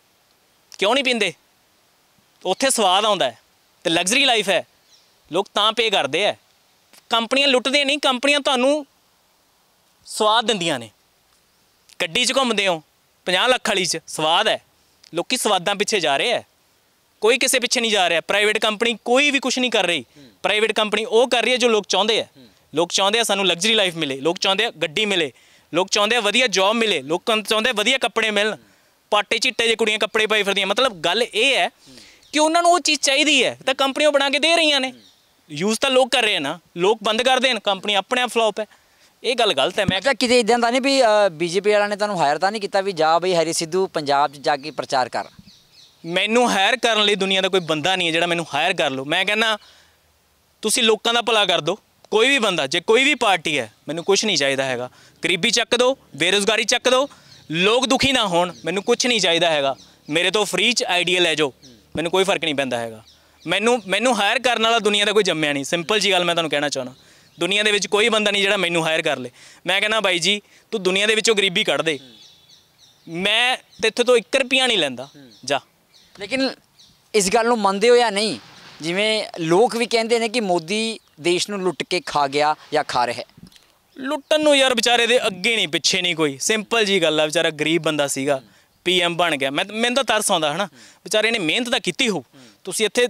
ਕਿਉਂ ਨਹੀਂ ਪੀਂਦੇ ਉੱਥੇ ਸਵਾਦ ਆਉਂਦਾ ਤੇ ਲਗਜ਼ਰੀ ਲਾਈਫ ਹੈ ਲੋਕ ਤਾਂ ਪੇ ਕਰਦੇ ਆ ਕੰਪਨੀਆਂ ਲੁੱਟਦੇ ਨਹੀਂ ਕੰਪਨੀਆਂ ਤੁਹਾਨੂੰ ਸਵਾਦ ਦਿੰਦੀਆਂ ਨੇ ਗੱਡੀ 'ਚ ਘੁੰਮਦੇ ਹੋ 50 ਲੱਖ ਵਾਲੀ 'ਚ ਸਵਾਦ ਹੈ ਲੋਕੀ ਸਵਾਦਾਂ ਪਿੱਛੇ ਜਾ ਰਹੇ ਆ ਕੋਈ ਕਿਸੇ ਪਿੱਛੇ ਨਹੀਂ ਜਾ ਰਿਹਾ ਪ੍ਰਾਈਵੇਟ ਕੰਪਨੀ ਕੋਈ ਵੀ ਕੁਝ ਨਹੀਂ ਕਰ ਰਹੀ ਪ੍ਰਾਈਵੇਟ ਕੰਪਨੀ ਉਹ ਕਰ ਰਹੀ ਹੈ ਜੋ ਲੋਕ ਚਾਹੁੰਦੇ ਆ ਲੋਕ ਚਾਹੁੰਦੇ ਆ ਸਾਨੂੰ ਲਗਜ਼ਰੀ ਲਾਈਫ ਮਿਲੇ ਲੋਕ ਚਾਹੁੰਦੇ ਆ ਗੱਡੀ ਮਿਲੇ ਲੋਕ ਚਾਹੁੰਦੇ ਆ ਵਧੀਆ ਜੌਬ ਮਿਲੇ ਲੋਕ ਚਾਹੁੰਦੇ ਆ ਵਧੀਆ ਕੱਪੜੇ ਮਿਲਣ ਪਾਟੇ ਚਿੱਟੇ ਜੇ ਕੁੜੀਆਂ ਕੱਪੜੇ ਪਾਈ ਫਿਰਦੀਆਂ ਮਤਲਬ ਗੱਲ ਇਹ ਹੈ ਕਿ ਉਹਨਾਂ ਨੂੰ ਉਹ ਚੀਜ਼ ਚਾਹੀਦੀ ਹੈ ਤਾਂ ਕੰਪਨੀਆਂ ਬਣਾ ਕੇ ਦੇ ਰਹੀਆਂ ਨੇ ਯੂਜ਼ ਤਾਂ ਲੋਕ ਕਰ ਰਹੇ ਨਾ ਲੋਕ ਬੰਦ ਕਰ ਦੇਣ ਕੰਪਨੀ ਆਪਣੇ ਆਪ ਫਲॉप ਹੈ ਇਹ ਗੱਲ ਗਲਤ ਹੈ ਮੈਂ ਕਿਹਾ ਕਿਤੇ ਇਦਾਂ ਦਾ ਨਹੀਂ ਵੀ ਬੀਜੇਪੀ ਵਾਲਿਆਂ ਨੇ ਤੁਹਾਨੂੰ ਹਾਇਰ ਤਾਂ ਨਹੀਂ ਕੀਤਾ ਵੀ ਜਾ ਬਈ ਹਰੀ ਸਿੱਧੂ ਪੰਜਾਬ 'ਚ ਜਾ ਕੇ ਪ੍ਰਚਾਰ ਕਰ ਮੈਨੂੰ ਹਾਇਰ ਕਰਨ ਲਈ ਦੁਨੀਆ ਦਾ ਕੋਈ ਬੰਦਾ ਨਹੀਂ ਹੈ ਜਿਹੜਾ ਮੈਨੂੰ ਹਾਇਰ ਕਰ ਲਓ ਮੈਂ ਕਹਿੰਦਾ ਤੁਸੀਂ ਲੋਕਾਂ ਦਾ ਭਲਾ ਕਰ ਦਿਓ ਕੋਈ ਵੀ ਬੰਦਾ ਜੇ ਕੋਈ ਵੀ ਪਾਰਟੀ ਹੈ ਮੈਨੂੰ ਕੁਝ ਨਹੀਂ ਚਾਹੀਦਾ ਹੈਗਾ ਗਰੀਬੀ ਚੱਕ ਦਿਓ ਬੇਰੋਜ਼ਗਾਰੀ ਚੱਕ ਦਿਓ ਲੋਕ ਦੁਖੀ ਨਾ ਹੋਣ ਮੈਨੂੰ ਕੁਝ ਨਹੀਂ ਚਾਹੀਦਾ ਹੈਗਾ ਮੇਰੇ ਤੋਂ ਫ੍ਰੀ ਚ ਆਈਡੀਆ ਲੈ ਜਾਓ ਮੈਨੂੰ ਕੋਈ ਫਰਕ ਨਹੀਂ ਪੈਂਦਾ ਹੈਗਾ ਮੈਨੂੰ ਮੈਨੂੰ ਹਾਇਰ ਕਰਨ ਵਾਲਾ ਦੁਨੀਆ ਦਾ ਕੋਈ ਜੰਮਿਆ ਨਹੀਂ ਸਿੰਪਲ ਜੀ ਗੱਲ ਮੈਂ ਤੁਹਾਨੂੰ ਕਹਿਣਾ ਚਾਹਣਾ ਦੁਨੀਆ ਦੇ ਵਿੱਚ ਕੋਈ ਬੰਦਾ ਨਹੀਂ ਜਿਹੜਾ ਮੈਨੂੰ ਹਾਇਰ ਕਰ ਲੇ ਮੈਂ ਕਹਿੰਦਾ ਬਾਈ ਜੀ ਤੂੰ ਦੁਨੀਆ ਦੇ ਵਿੱਚੋਂ ਗਰੀਬੀ ਕੱਢ ਦੇ ਮੈਂ ਤੇਥੇ ਤੋਂ 1 ਰੁਪਿਆ ਨਹੀਂ ਲੈਂਦਾ ਜਾ ਲੇਕਿਨ ਇਸ ਗੱਲ ਨੂੰ ਮੰਨਦੇ ਹੋ ਜਾਂ ਨਹੀਂ ਜਿਵੇਂ ਲੋਕ ਵੀ ਕਹਿੰਦੇ ਨੇ ਕਿ ਮੋਦੀ ਦੇਸ਼ ਨੂੰ ਲੁੱਟ ਕੇ ਖਾ ਗਿਆ ਜਾਂ ਖਾ ਰਿਹਾ ਲੁੱਟਣ ਨੂੰ ਯਾਰ ਵਿਚਾਰੇ ਦੇ ਅੱਗੇ ਨਹੀਂ ਪਿੱਛੇ ਨਹੀਂ ਕੋਈ ਸਿੰਪਲ ਜੀ ਗੱਲ ਆ ਵਿਚਾਰਾ ਗਰੀਬ ਬੰਦਾ ਸੀਗਾ ਪੀਐਮ ਬਣ ਗਿਆ ਮੈਂ ਮੈਨੂੰ ਤਾਂ ਤਰਸ ਆਉਂਦਾ ਹਨਾ ਵਿਚਾਰੇ ਨੇ ਮਿਹਨਤ ਤਾਂ ਕੀਤੀ ਹੋ ਤੁਸੀਂ ਇੱਥੇ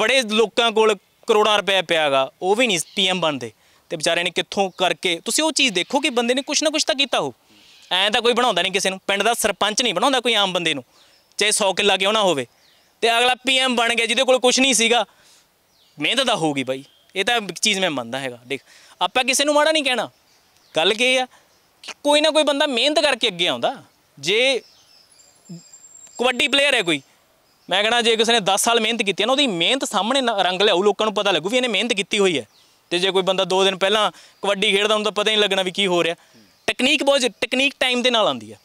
ਬੜੇ ਲੋਕਾਂ ਕੋਲ ਕਰੋੜਾਂ ਰੁਪਏ ਪਿਆਗਾ ਉਹ ਵੀ ਨਹੀਂ ਪੀਐਮ ਬਣਦੇ ਤੇ ਵਿਚਾਰੇ ਨੇ ਕਿੱਥੋਂ ਕਰਕੇ ਤੁਸੀਂ ਉਹ ਚੀਜ਼ ਦੇਖੋ ਕਿ ਬੰਦੇ ਨੇ ਕੁਝ ਨਾ ਕੁਝ ਤਾਂ ਕੀਤਾ ਹੋ ਐਂ ਤਾਂ ਕੋਈ ਬਣਾਉਂਦਾ ਨਹੀਂ ਕਿਸੇ ਨੂੰ ਪਿੰਡ ਦਾ ਸਰਪੰਚ ਨਹੀਂ ਬਣਾਉਂਦਾ ਕੋਈ ਆਮ ਬੰਦੇ ਨੂੰ ਚਾਹੇ 100 ਕਿੱਲਾ ਕਿਉਂ ਨਾ ਹੋਵੇ ਤੇ ਅਗਲਾ ਪੀਐਮ ਬਣ ਗਿਆ ਜਿਹਦੇ ਕੋਲ ਕੁਝ ਨਹੀਂ ਸੀਗਾ ਮਿਹਨਤ ਤਾਂ ਹੋਊਗੀ ਬਾਈ ਇਹ ਤਾਂ ਚੀਜ਼ ਮੈਂ ਮੰਨਦਾ ਹੈਗਾ ਦੇਖ ਆਪਾਂ ਕਿਸੇ ਨੂੰ ਮਾੜਾ ਨਹੀਂ ਕਹਿਣਾ ਗੱਲ ਕੀ ਆ ਕੋਈ ਨਾ ਕੋਈ ਬੰਦਾ ਮਿਹਨਤ ਕਰਕੇ ਅੱਗੇ ਆਉਂਦਾ ਜੇ ਕਬੱਡੀ ਪਲੇਅਰ ਹੈ ਕੋਈ ਮੈਂ ਕਹਣਾ ਜੇ ਕਿਸੇ ਨੇ 10 ਸਾਲ ਮਿਹਨਤ ਕੀਤੀ ਹੈ ਨਾ ਉਹਦੀ ਮਿਹਨਤ ਸਾਹਮਣੇ ਰੰਗ ਲਿਆਉ ਲੋਕਾਂ ਨੂੰ ਪਤਾ ਲੱਗੂ ਵੀ ਇਹਨੇ ਮਿਹਨਤ ਕੀਤੀ ਹੋਈ ਹੈ ਤੇ ਜੇ ਕੋਈ ਬੰਦਾ 2 ਦਿਨ ਪਹਿਲਾਂ ਕਬੱਡੀ ਖੇਡਦਾ ਹੁੰਦਾ ਪਤਾ ਹੀ ਨਹੀਂ ਲੱਗਣਾ ਵੀ ਕੀ ਹੋ ਰਿਹਾ ਟੈਕਨੀਕ ਬਹੁਤ ਟੈਕਨੀਕ ਟਾਈਮ ਦੇ ਨਾਲ ਆਉਂਦੀ ਹੈ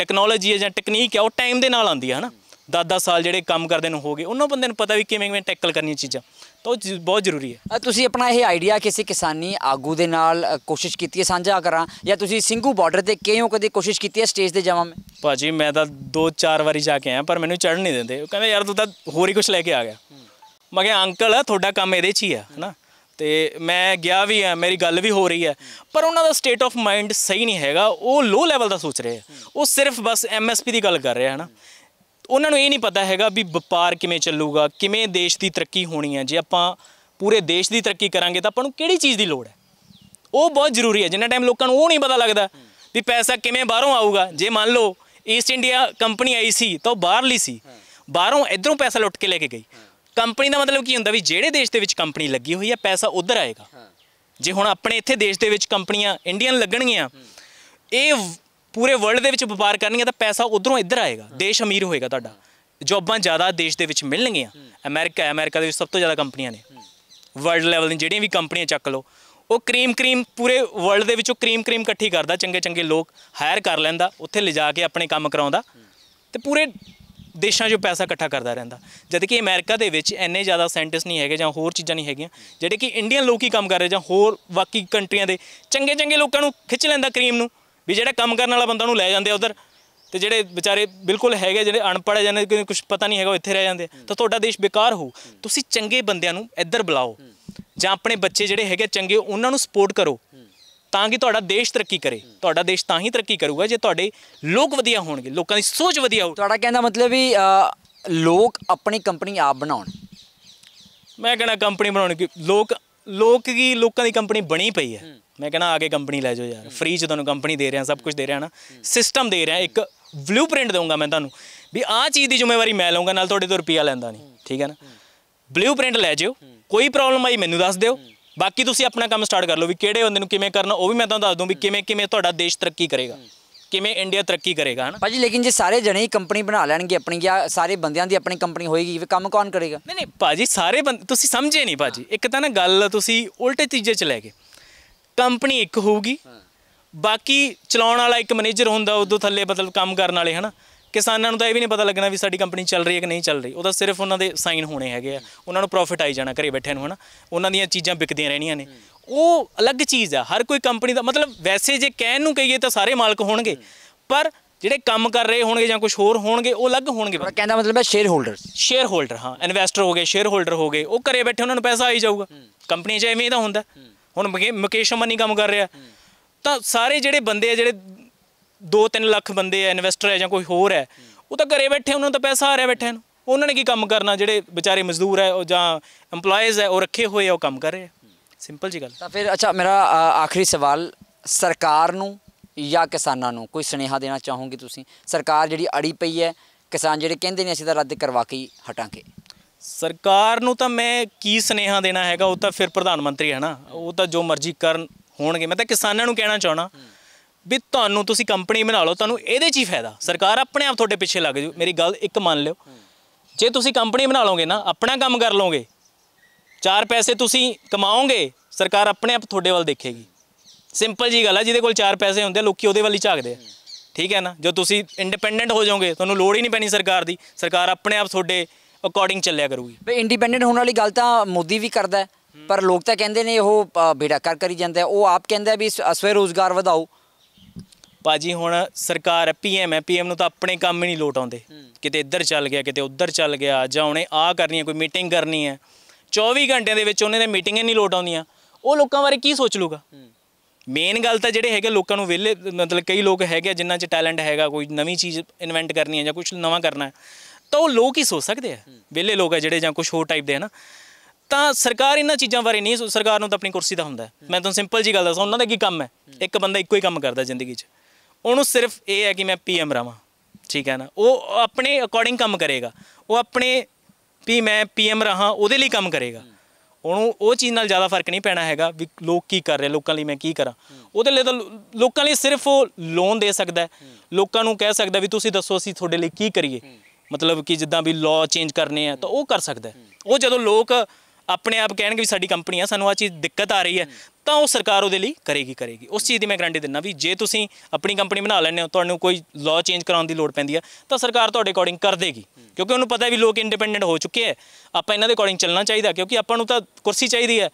ਟੈਕਨੋਲੋਜੀ ਹੈ ਜਾਂ ਟੈਕਨੀਕ ਹੈ ਉਹ ਟਾਈਮ ਦੇ ਨਾਲ ਆਉਂਦੀ ਹੈ ਹਨਾ 10-10 ਸਾਲ ਜਿਹੜੇ ਕੰਮ ਕਰਦੇ ਨੂੰ ਹੋ ਗਏ ਉਹਨਾਂ ਬੰਦੇ ਨੂੰ ਪਤਾ ਵੀ ਕਿਵੇਂ ਕਿਵੇਂ ਟੈਕਲ ਕਰਨੀਆਂ ਚੀਜ਼ਾਂ ਤਾਂ ਉਹ ਬਹੁਤ ਜ਼ਰੂਰੀ ਹੈ ਤੁਸੀਂ ਆਪਣਾ ਇਹ ਆਈਡੀਆ ਕਿਸੇ ਕਿਸਾਨੀ ਆਗੂ ਦੇ ਨਾਲ ਕੋਸ਼ਿਸ਼ ਕੀਤੀ ਹੈ ਸਾਂਝਾ ਕਰਾਂ ਜਾਂ ਤੁਸੀਂ ਸਿੰਘੂ ਬਾਰਡਰ ਤੇ ਕਿਉਂ ਕਦੇ ਕੋਸ਼ਿਸ਼ ਕੀਤੀ ਹੈ ਸਟੇਜ ਤੇ ਜਾਵਾਂ ਮੈਂ ਭਾਜੀ ਮੈਂ ਤਾਂ ਦੋ ਚਾਰ ਵਾਰੀ ਜਾ ਕੇ ਆਇਆ ਪਰ ਮੈਨੂੰ ਚੜ੍ਹ ਨਹੀਂ ਦਿੰਦੇ ਉਹ ਕਹਿੰਦੇ ਯਾਰ ਤੂੰ ਤਾਂ ਹੋਰ ਹੀ ਕੁਝ ਲੈ ਕੇ ਆ ਗਿਆ ਮੈਂ ਕਿਹਾ ਅੰਕਲ ਤੁਹਾਡਾ ਕੰਮ ਇਹਦੇ 'ਚ ਹੀ ਆ ਹਨਾ ਤੇ ਮੈਂ ਗਿਆ ਵੀ ਆ ਮੇਰੀ ਗੱਲ ਵੀ ਹੋ ਰਹੀ ਹੈ ਪਰ ਉਹਨਾਂ ਦਾ ਸਟੇਟ ਆਫ ਮਾਈਂਡ ਸਹੀ ਨਹੀਂ ਹੈਗਾ ਉਹ ਲੋ ਲੈਵਲ ਦਾ ਸੋਚ ਰਹੇ ਆ ਉਹ ਸਿਰਫ ਬਸ ਐਮਐਸਪੀ ਦੀ ਗੱਲ ਕਰ ਰਿਹਾ ਹੈ ਨਾ ਉਹਨਾਂ ਨੂੰ ਇਹ ਨਹੀਂ ਪਤਾ ਹੈਗਾ ਵੀ ਵਪਾਰ ਕਿਵੇਂ ਚੱਲੂਗਾ ਕਿਵੇਂ ਦੇਸ਼ ਦੀ ਤਰੱਕੀ ਹੋਣੀ ਹੈ ਜੇ ਆਪਾਂ ਪੂਰੇ ਦੇਸ਼ ਦੀ ਤਰੱਕੀ ਕਰਾਂਗੇ ਤਾਂ ਆਪਾਂ ਨੂੰ ਕਿਹੜੀ ਚੀਜ਼ ਦੀ ਲੋੜ ਹੈ ਉਹ ਬਹੁਤ ਜ਼ਰੂਰੀ ਹੈ ਜਿੰਨਾ ਟਾਈਮ ਲੋਕਾਂ ਨੂੰ ਉਹ ਨਹੀਂ ਪਤਾ ਲੱਗਦਾ ਵੀ ਪੈਸਾ ਕਿਵੇਂ ਬਾਹਰੋਂ ਆਊਗਾ ਜੇ ਮੰਨ ਲਓ ਈਸਟ ਇੰਡੀਆ ਕੰਪਨੀ ਆਈ ਸੀ ਤਾਂ ਉਹ ਬਾਹਰਲੀ ਸੀ ਬਾਹਰੋਂ ਇਧਰੋਂ ਪੈਸਾ ਲੁੱਟ ਕੇ ਲੈ ਕੇ ਗਈ ਕੰਪਨੀ ਦਾ ਮਤਲਬ ਕੀ ਹੁੰਦਾ ਵੀ ਜਿਹੜੇ ਦੇਸ਼ ਦੇ ਵਿੱਚ ਕੰਪਨੀ ਲੱਗੀ ਹੋਈ ਹੈ ਪੈਸਾ ਉਧਰ ਆਏਗਾ ਜੇ ਹੁਣ ਆਪਣੇ ਇੱਥੇ ਦੇਸ਼ ਦੇ ਵਿੱਚ ਕੰਪਨੀਆਂ ਇੰਡੀਅਨ ਲੱਗਣਗੀਆਂ ਇਹ ਪੂਰੇ ਵਰਲਡ ਦੇ ਵਿੱਚ ਵਪਾਰ ਕਰਨਗੀਆਂ ਤਾਂ ਪੈਸਾ ਉਧਰੋਂ ਇੱਧਰ ਆਏਗਾ ਦੇਸ਼ ਅਮੀਰ ਹੋਏਗਾ ਤੁਹਾਡਾ ਜੌਬਾਂ ਜ਼ਿਆਦਾ ਦੇਸ਼ ਦੇ ਵਿੱਚ ਮਿਲਣਗੀਆਂ ਅਮਰੀਕਾ ਅਮਰੀਕਾ ਦੇ ਵਿੱਚ ਸਭ ਤੋਂ ਜ਼ਿਆਦਾ ਕੰਪਨੀਆਂ ਨੇ ਵਰਲਡ ਲੈਵਲ ਦੀਆਂ ਜਿਹੜੀਆਂ ਵੀ ਕੰਪਨੀਆਂ ਚੱਕ ਲਓ ਉਹ ਕਰੀਮ ਕਰੀਮ ਪੂਰੇ ਵਰਲਡ ਦੇ ਵਿੱਚੋਂ ਕਰੀਮ ਕਰੀਮ ਇਕੱਠੀ ਕਰਦਾ ਚੰਗੇ ਚੰਗੇ ਲੋਕ ਹਾਇਰ ਕਰ ਲੈਂਦਾ ਉੱਥੇ ਲਿਜਾ ਕੇ ਆਪਣੇ ਕੰਮ ਕਰਾਉਂਦਾ ਤੇ ਪੂਰੇ ਦੇਸ਼ਾਂ 'ਚੋਂ ਪੈਸਾ ਇਕੱਠਾ ਕਰਦਾ ਰਹਿੰਦਾ ਜਦ ਕਿ ਅਮਰੀਕਾ ਦੇ ਵਿੱਚ ਇੰਨੇ ਜ਼ਿਆਦਾ ਸੈਂਟਿਸ ਨਹੀਂ ਹੈਗੇ ਜਾਂ ਹੋਰ ਚੀਜ਼ਾਂ ਨਹੀਂ ਹੈਗੀਆਂ ਜਿਹੜੇ ਕਿ ਇੰਡੀਅਨ ਲੋਕ ਹੀ ਕੰਮ ਕਰ ਰਹੇ ਜਾਂ ਹੋਰ ਬਾਕੀ ਕੰਟਰੀਆਂ ਦੇ ਚੰਗੇ ਚੰਗੇ ਲੋਕਾਂ ਨੂੰ ਖਿੱਚ ਲੈਂਦਾ ਕਰੀਮ ਨੂੰ ਵੀ ਜਿਹੜਾ ਕੰਮ ਕਰਨ ਵਾਲਾ ਬੰਦਾ ਨੂੰ ਲੈ ਜਾਂਦੇ ਉਧਰ ਤੇ ਜਿਹੜੇ ਵਿਚਾਰੇ ਬਿਲਕੁਲ ਹੈਗੇ ਜਿਹੜੇ ਅਨਪੜ੍ਹ ਜਾਂਦੇ ਕਿ ਕੁਝ ਪਤਾ ਨਹੀਂ ਹੈਗਾ ਉਹ ਇੱਥੇ ਰਹਿ ਜਾਂਦੇ ਤਾਂ ਤੁਹਾਡਾ ਦੇਸ਼ ਬੇਕਾਰ ਹੋ ਤੁਸੀਂ ਚੰਗੇ ਬੰਦਿਆਂ ਨੂੰ ਇੱਧਰ ਬੁਲਾਓ ਜਾਂ ਆਪਣੇ ਬੱਚੇ ਜਿਹੜੇ ਹੈਗੇ ਚੰਗੇ ਉਹਨਾਂ ਨੂੰ ਸਪੋਰਟ ਕਰੋ ਤਾਂ ਕਿ ਤੁਹਾਡਾ ਦੇਸ਼ ਤਰੱਕੀ ਕਰੇ ਤੁਹਾਡਾ ਦੇਸ਼ ਤਾਂ ਹੀ ਤਰੱਕੀ ਕਰੂਗਾ ਜੇ ਤੁਹਾਡੇ ਲੋਕ ਵਧੀਆ ਹੋਣਗੇ ਲੋਕਾਂ ਦੀ ਸੋਚ ਵਧੀਆ ਹੋਊ ਤੁਹਾਡਾ ਕਹਿੰਦਾ ਮਤਲਬ ਵੀ ਲੋਕ ਆਪਣੀ ਕੰਪਨੀ ਆਪ ਬਣਾਉਣ ਮੈਂ ਕਹਿੰਦਾ ਕੰਪਨੀ ਬਣਾਉਣ ਕਿ ਲੋਕ ਲੋਕ ਕੀ ਲੋਕਾਂ ਦੀ ਕੰਪਨੀ ਬਣੀ ਪਈ ਹੈ ਮੈਂ ਕਹਿੰਦਾ ਆਗੇ ਕੰਪਨੀ ਲੈ ਜਾਓ ਯਾਰ ਫ੍ਰੀ ਚ ਤੁਹਾਨੂੰ ਕੰਪਨੀ ਦੇ ਰਿਹਾ ਸਭ ਕੁਝ ਦੇ ਰਿਹਾ ਨਾ ਸਿਸਟਮ ਦੇ ਰਿਹਾ ਇੱਕ ਬਲੂਪ੍ਰਿੰਟ ਦਊਂਗਾ ਮੈਂ ਤੁਹਾਨੂੰ ਵੀ ਆਹ ਚੀਜ਼ ਦੀ ਜ਼ਿੰਮੇਵਾਰੀ ਮੈਂ ਲਵਾਂਗਾ ਨਾਲ ਤੁਹਾਡੇ ਤੋਂ ਰੁਪਿਆ ਲੈਂਦਾ ਨਹੀਂ ਠੀਕ ਹੈ ਨਾ ਬਲੂਪ੍ਰਿੰਟ ਲੈ ਜਿਓ ਕੋਈ ਪ੍ਰੋਬਲਮ ਆਈ ਮੈਨੂੰ ਦੱਸ ਦਿਓ ਬਾਕੀ ਤੁਸੀਂ ਆਪਣਾ ਕੰਮ ਸਟਾਰਟ ਕਰ ਲਓ ਵੀ ਕਿਹੜੇ ਬੰਦੇ ਨੂੰ ਕਿਵੇਂ ਕਰਨਾ ਉਹ ਵੀ ਮੈਂ ਤੁਹਾਨੂੰ ਦੱਸ ਦੂੰ ਵੀ ਕਿਵੇਂ ਕਿਵੇਂ ਤੁਹਾਡਾ ਦੇਸ਼ ਤਰੱਕੀ ਕਰੇਗਾ ਕਿਵੇਂ ਇੰਡੀਆ ਤਰੱਕੀ ਕਰੇਗਾ ਹਨਾ ਭਾਜੀ ਲੇਕਿਨ ਜੇ ਸਾਰੇ ਜਣੇ ਹੀ ਕੰਪਨੀ ਬਣਾ ਲੈਣਗੇ ਆਪਣੀ ਜਾਂ ਸਾਰੇ ਬੰਦਿਆਂ ਦੀ ਆਪਣੀ ਕੰਪਨੀ ਹੋਏਗੀ ਫਿਰ ਕੰਮ ਕੌਣ ਕਰੇਗਾ ਨਹੀਂ ਨਹੀਂ ਭਾਜੀ ਸਾਰੇ ਬੰਦ ਤੁਸੀਂ ਸਮਝੇ ਨਹੀਂ ਭਾਜੀ ਇੱਕ ਤਾਂ ਨਾ ਗੱਲ ਤੁਸੀਂ ਉਲਟੇ ਤੀਜੇ ਚ ਲੈ ਗਏ ਕੰਪਨੀ ਇੱਕ ਹੋਊਗੀ ਬਾਕੀ ਚਲਾਉਣ ਵਾਲਾ ਇੱਕ ਮੈਨੇਜਰ ਹੁੰਦਾ ਉਦੋਂ ਥੱਲੇ ਮਤਲਬ ਕੰਮ ਕਰਨ ਵਾਲੇ ਹਨਾ ਕਿਸਾਨਾਂ ਨੂੰ ਤਾਂ ਇਹ ਵੀ ਨਹੀਂ ਪਤਾ ਲੱਗਣਾ ਵੀ ਸਾਡੀ ਕੰਪਨੀ ਚੱਲ ਰਹੀ ਹੈ ਕਿ ਨਹੀਂ ਚੱਲ ਰਹੀ ਉਹ ਤਾਂ ਸਿਰਫ ਉਹਨਾਂ ਦੇ ਸਾਈਨ ਹੋਣੇ ਹੈਗੇ ਆ ਉਹਨਾਂ ਨੂੰ ਪ੍ਰੋਫਿਟ ਆਈ ਜਾਣਾ ਘਰੇ ਬੈਠਿਆਂ ਨੂੰ ਹਨਾ ਉਹਨਾਂ ਦੀਆਂ ਚੀਜ਼ਾਂ ਵਿਕਦੀਆਂ ਰਹਿਣੀਆਂ ਨੇ ਉਹ ਅਲੱਗ ਚੀਜ਼ ਆ ਹਰ ਕੋਈ ਕੰਪਨੀ ਦਾ ਮਤਲਬ ਵੈਸੇ ਜੇ ਕਹਿਣ ਨੂੰ ਕਹੀਏ ਤਾਂ ਸਾਰੇ ਮਾਲਕ ਹੋਣਗੇ ਪਰ ਜਿਹੜੇ ਕੰਮ ਕਰ ਰਹੇ ਹੋਣਗੇ ਜਾਂ ਕੁਝ ਹੋਰ ਹੋਣਗੇ ਉਹ ਅਲੱਗ ਹੋਣਗੇ ਪਰ ਕਹਿੰਦਾ ਮਤਲਬ ਹੈ ਸ਼ੇਅਰ ਹੋਲਡਰ ਸ਼ੇਅਰ ਹੋਲਡਰ ਹਾਂ ਇਨਵੈਸਟਰ ਹੋ ਗਏ ਸ਼ੇਅਰ ਹੋਲਡਰ ਹੋ ਗਏ ਉਹ ਘਰੇ ਬੈਠੇ ਉਹਨਾਂ ਨੂੰ ਪੈਸਾ ਆਈ ਜਾਊਗਾ ਕੰਪਨੀ 'ਚ ਐਵੇਂ ਹੀ ਤਾਂ ਹੁੰਦਾ ਹੁਣ ਮੁਕੇਸ਼ ਅੰਬਾਨੀ ਕੰਮ ਕਰ ਰਿਹਾ ਤਾਂ ਸਾਰੇ ਜਿਹੜੇ ਬੰਦੇ ਆ ਜਿਹੜੇ 2-3 ਲੱਖ ਬੰਦੇ ਐ ਇਨਵੈਸਟਰ ਐ ਜਾਂ ਕੋਈ ਹੋਰ ਐ ਉਹ ਤਾਂ ਘਰੇ ਬੈਠੇ ਉਹਨਾਂ ਨੂੰ ਤਾਂ ਪੈਸਾ ਆ ਰਿਹਾ ਬੈਠੇ ਨੂੰ ਉਹਨਾਂ ਨੇ ਕੀ ਕੰਮ ਕਰਨਾ ਜਿਹੜੇ ਵਿਚਾਰੇ ਮਜ਼ਦੂਰ ਐ ਉਹ ਜਾਂ EMPLOYEES ਐ ਉਹ ਰੱਖੇ ਹੋਏ ਆ ਉਹ ਕੰਮ ਕਰ ਰਹੇ ਸਿੰਪਲ ਜੀ ਗੱਲ ਤਾਂ ਫਿਰ ਅੱਛਾ ਮੇਰਾ ਆਖਰੀ ਸਵਾਲ ਸਰਕਾਰ ਨੂੰ ਜਾਂ ਕਿਸਾਨਾਂ ਨੂੰ ਕੋਈ ਸੁਨੇਹਾ ਦੇਣਾ ਚਾਹੋਗੇ ਤੁਸੀਂ ਸਰਕਾਰ ਜਿਹੜੀ ਅੜੀ ਪਈ ਹੈ ਕਿਸਾਨ ਜਿਹੜੇ ਕਹਿੰਦੇ ਨੇ ਅਸੀਂ ਤਾਂ ਰੱਦ ਕਰਵਾ ਕੇ ਹਟਾਂਗੇ ਸਰਕਾਰ ਨੂੰ ਤਾਂ ਮੈਂ ਕੀ ਸੁਨੇਹਾ ਦੇਣਾ ਹੈਗਾ ਉਹ ਤਾਂ ਫਿਰ ਪ੍ਰਧਾਨ ਮੰਤਰੀ ਹੈ ਨਾ ਉਹ ਤਾਂ ਜੋ ਮਰਜ਼ੀ ਕਰਨ ਹੋਣਗੇ ਮੈਂ ਤਾਂ ਕਿਸਾਨਾਂ ਨੂੰ ਕਹਿਣਾ ਚਾਹਣਾ ਵੀ ਤੁਹਾਨੂੰ ਤੁਸੀਂ ਕੰਪਨੀ ਬਣਾ ਲਓ ਤੁਹਾਨੂੰ ਇਹਦੇ 'ਚ ਹੀ ਫਾਇਦਾ ਸਰਕਾਰ ਆਪਣੇ ਆਪ ਤੁਹਾਡੇ ਪਿੱਛੇ ਲੱਗ ਜੂ ਮੇਰੀ ਗੱਲ ਇੱਕ ਮੰਨ ਲਿਓ ਜੇ ਤੁਸੀਂ ਕੰਪਨੀ ਬਣਾ ਲਓਗੇ ਨਾ ਆਪਣਾ ਕੰਮ ਕਰ ਲਓਗੇ ਚਾਰ ਪੈਸੇ ਤੁਸੀਂ ਕਮਾਓਗੇ ਸਰਕਾਰ ਆਪਣੇ ਆਪ ਤੁਹਾਡੇ ਵੱਲ ਦੇਖੇਗੀ ਸਿੰਪਲ ਜੀ ਗੱਲ ਆ ਜਿਹਦੇ ਕੋਲ ਚਾਰ ਪੈਸੇ ਹੁੰਦੇ ਲੋਕੀ ਉਹਦੇ ਵੱਲ ਹੀ ਝਾਕਦੇ ਆ ਠੀਕ ਹੈ ਨਾ ਜੋ ਤੁਸੀਂ ਇੰਡੀਪੈਂਡੈਂਟ ਹੋ ਜਾਓਗੇ ਤੁਹਾਨੂੰ ਲੋੜ ਹੀ ਨਹੀਂ ਪੈਣੀ ਸਰਕਾਰ ਦੀ ਸਰਕਾਰ ਆਪਣੇ ਆਪ ਤੁਹਾਡੇ ਅਕੋਰਡਿੰਗ ਚੱਲਿਆ ਕਰੂਗੀ ਬਈ ਇੰਡੀਪੈਂਡੈਂਟ ਹੋਣ ਵਾਲੀ ਗੱਲ ਤਾਂ ਮੋਦੀ ਵੀ ਕਰਦਾ ਪਰ ਲੋਕ ਤਾਂ ਕਹਿੰਦੇ ਨੇ ਉਹ ਬੇੜਾ ਕਰ ਕਰੀ ਜਾਂਦਾ ਉਹ ਆਪ ਕਹਿੰਦਾ ਵੀ ਸਵੈ ਰੋਜ਼ਗਾਰ ਵਧਾਓ ਬਾਜੀ ਹੁਣ ਸਰਕਾਰ ਪੀਐਮ ਹੈ ਪੀਐਮ ਨੂੰ ਤਾਂ ਆਪਣੇ ਕੰਮ ਹੀ ਨਹੀਂ ਲੋਟ ਆਉਂਦੇ ਕਿਤੇ ਇੱਧਰ ਚੱਲ ਗਿਆ ਕਿਤੇ ਉੱਧਰ ਚੱਲ ਗਿਆ ਜਾਂ ਉਹਨੇ ਆ ਕਰਨੀ ਹੈ ਕੋਈ ਮੀਟਿੰਗ ਕਰਨੀ ਹੈ 24 ਘੰਟਿਆਂ ਦੇ ਵਿੱਚ ਉਹਨੇ ਦੇ ਮੀਟਿੰਗਾਂ ਨਹੀਂ ਲੋਟ ਆਉਂਦੀਆਂ ਉਹ ਲੋਕਾਂ ਬਾਰੇ ਕੀ ਸੋਚ ਲੂਗਾ ਮੇਨ ਗੱਲ ਤਾਂ ਜਿਹੜੇ ਹੈਗੇ ਲੋਕਾਂ ਨੂੰ ਵਿਲੇ ਮਤਲਬ ਕਈ ਲੋਕ ਹੈਗੇ ਜਿਨ੍ਹਾਂ 'ਚ ਟੈਲੈਂਟ ਹੈਗਾ ਕੋਈ ਨਵੀਂ ਚੀਜ਼ ਇਨਵੈਂਟ ਕਰਨੀ ਹੈ ਜਾਂ ਕੁਝ ਨਵਾਂ ਕਰਨਾ ਹੈ ਤਾਂ ਉਹ ਲੋਕ ਹੀ ਸੋਚ ਸਕਦੇ ਆ ਵਿਲੇ ਲੋਕ ਆ ਜਿਹੜੇ ਜਾਂ ਕੁਝ ਹੋਰ ਟਾਈਪ ਦੇ ਹਨ ਤਾਂ ਸਰਕਾਰ ਇਹਨਾਂ ਚੀਜ਼ਾਂ ਬਾਰੇ ਨਹੀਂ ਸਰਕਾਰ ਨੂੰ ਤਾਂ ਆਪਣੀ ਕੁਰਸੀ ਦਾ ਹੁੰਦਾ ਮੈਂ ਤੁਹਾਨੂੰ ਸਿੰਪਲ ਜੀ ਗੱਲ ਦੱਸਾਂ ਉਹਨਾਂ ਦਾ ਕੀ ਕੰਮ ਹੈ ਇੱਕ ਬੰਦਾ ਇੱਕੋ ਹੀ ਕੰਮ ਕਰਦਾ ਜ਼ਿੰਦਗੀ 'ਚ ਉਹਨੂੰ ਸਿਰਫ ਇਹ ਹੈ ਕਿ ਮੈਂ ਪੀਐਮ ਰਾਵਾਂ ਠੀਕ ਹੈ ਨਾ ਉਹ ਆਪਣੇ ਅਕੋਰਡਿੰਗ ਕੰਮ ਕਰੇਗਾ ਉਹ ਆਪਣੇ ਵੀ ਮੈਂ ਪੀਐਮ ਰਹਾ ਉਹਦੇ ਲਈ ਕੰਮ ਕਰੇਗਾ ਉਹਨੂੰ ਉਹ ਚੀਜ਼ ਨਾਲ ਜ਼ਿਆਦਾ ਫਰਕ ਨਹੀਂ ਪੈਣਾ ਹੈਗਾ ਵੀ ਲੋਕ ਕੀ ਕਰ ਰਹੇ ਲੋਕਾਂ ਲਈ ਮੈਂ ਕੀ ਕਰਾਂ ਉਹਦੇ ਲਈ ਤਾਂ ਲੋਕਾਂ ਲਈ ਸਿਰਫ ਉਹ ਲੋਨ ਦੇ ਸਕਦਾ ਲੋਕਾਂ ਨੂੰ ਕਹਿ ਸਕਦਾ ਵੀ ਤੁਸੀਂ ਦੱਸੋ ਅਸੀਂ ਤੁਹਾਡੇ ਲਈ ਕੀ ਕਰੀਏ ਮਤਲਬ ਕਿ ਜਿੱਦਾਂ ਵੀ ਲਾਅ ਚੇਂਜ ਕਰਨੇ ਆ ਤਾਂ ਉਹ ਕਰ ਸਕਦਾ ਉਹ ਜਦੋਂ ਲੋਕ ਆਪਣੇ ਆਪ ਕਹਿਣਗੇ ਵੀ ਸਾਡੀ ਕੰਪਨੀ ਆ ਸਾਨੂੰ ਆ ਚੀਜ਼ ਦਿੱਕਤ ਆ ਰਹੀ ਹੈ ਤਾਂ ਉਹ ਸਰਕਾਰ ਉਹਦੇ ਲਈ ਕਰੇਗੀ ਕਰੇਗੀ ਉਸ ਚੀਜ਼ ਦੀ ਮੈਂ ਗਾਰੰਟੀ ਦਿੰਦਾ ਵੀ ਜੇ ਤੁਸੀਂ ਆਪਣੀ ਕੰਪਨੀ ਬਣਾ ਲੈਣੇ ਹੋ ਤੁਹਾਨੂੰ ਕੋਈ ਲਾਅ ਚੇਂਜ ਕਰਾਉਣ ਦੀ ਲੋੜ ਪੈਂਦੀ ਹੈ ਤਾਂ ਸਰਕਾਰ ਤੁਹਾਡੇ ਅਕੋਰਡਿੰਗ ਕਰ ਦੇਗੀ ਕਿਉਂਕਿ ਉਹਨੂੰ ਪਤਾ ਵੀ ਲੋਕ ਇੰਡੀਪੈਂਡੈਂਟ ਹੋ ਚੁੱਕੇ ਆ ਆਪਾਂ ਇਹਨਾਂ ਦੇ ਅਕੋਰਡਿੰਗ ਚੱਲਣਾ ਚਾਹੀਦਾ ਕਿਉਂਕਿ ਆਪਾਂ ਨੂੰ ਤਾਂ ਕੁਰਸੀ ਚਾਹੀਦੀ ਹੈ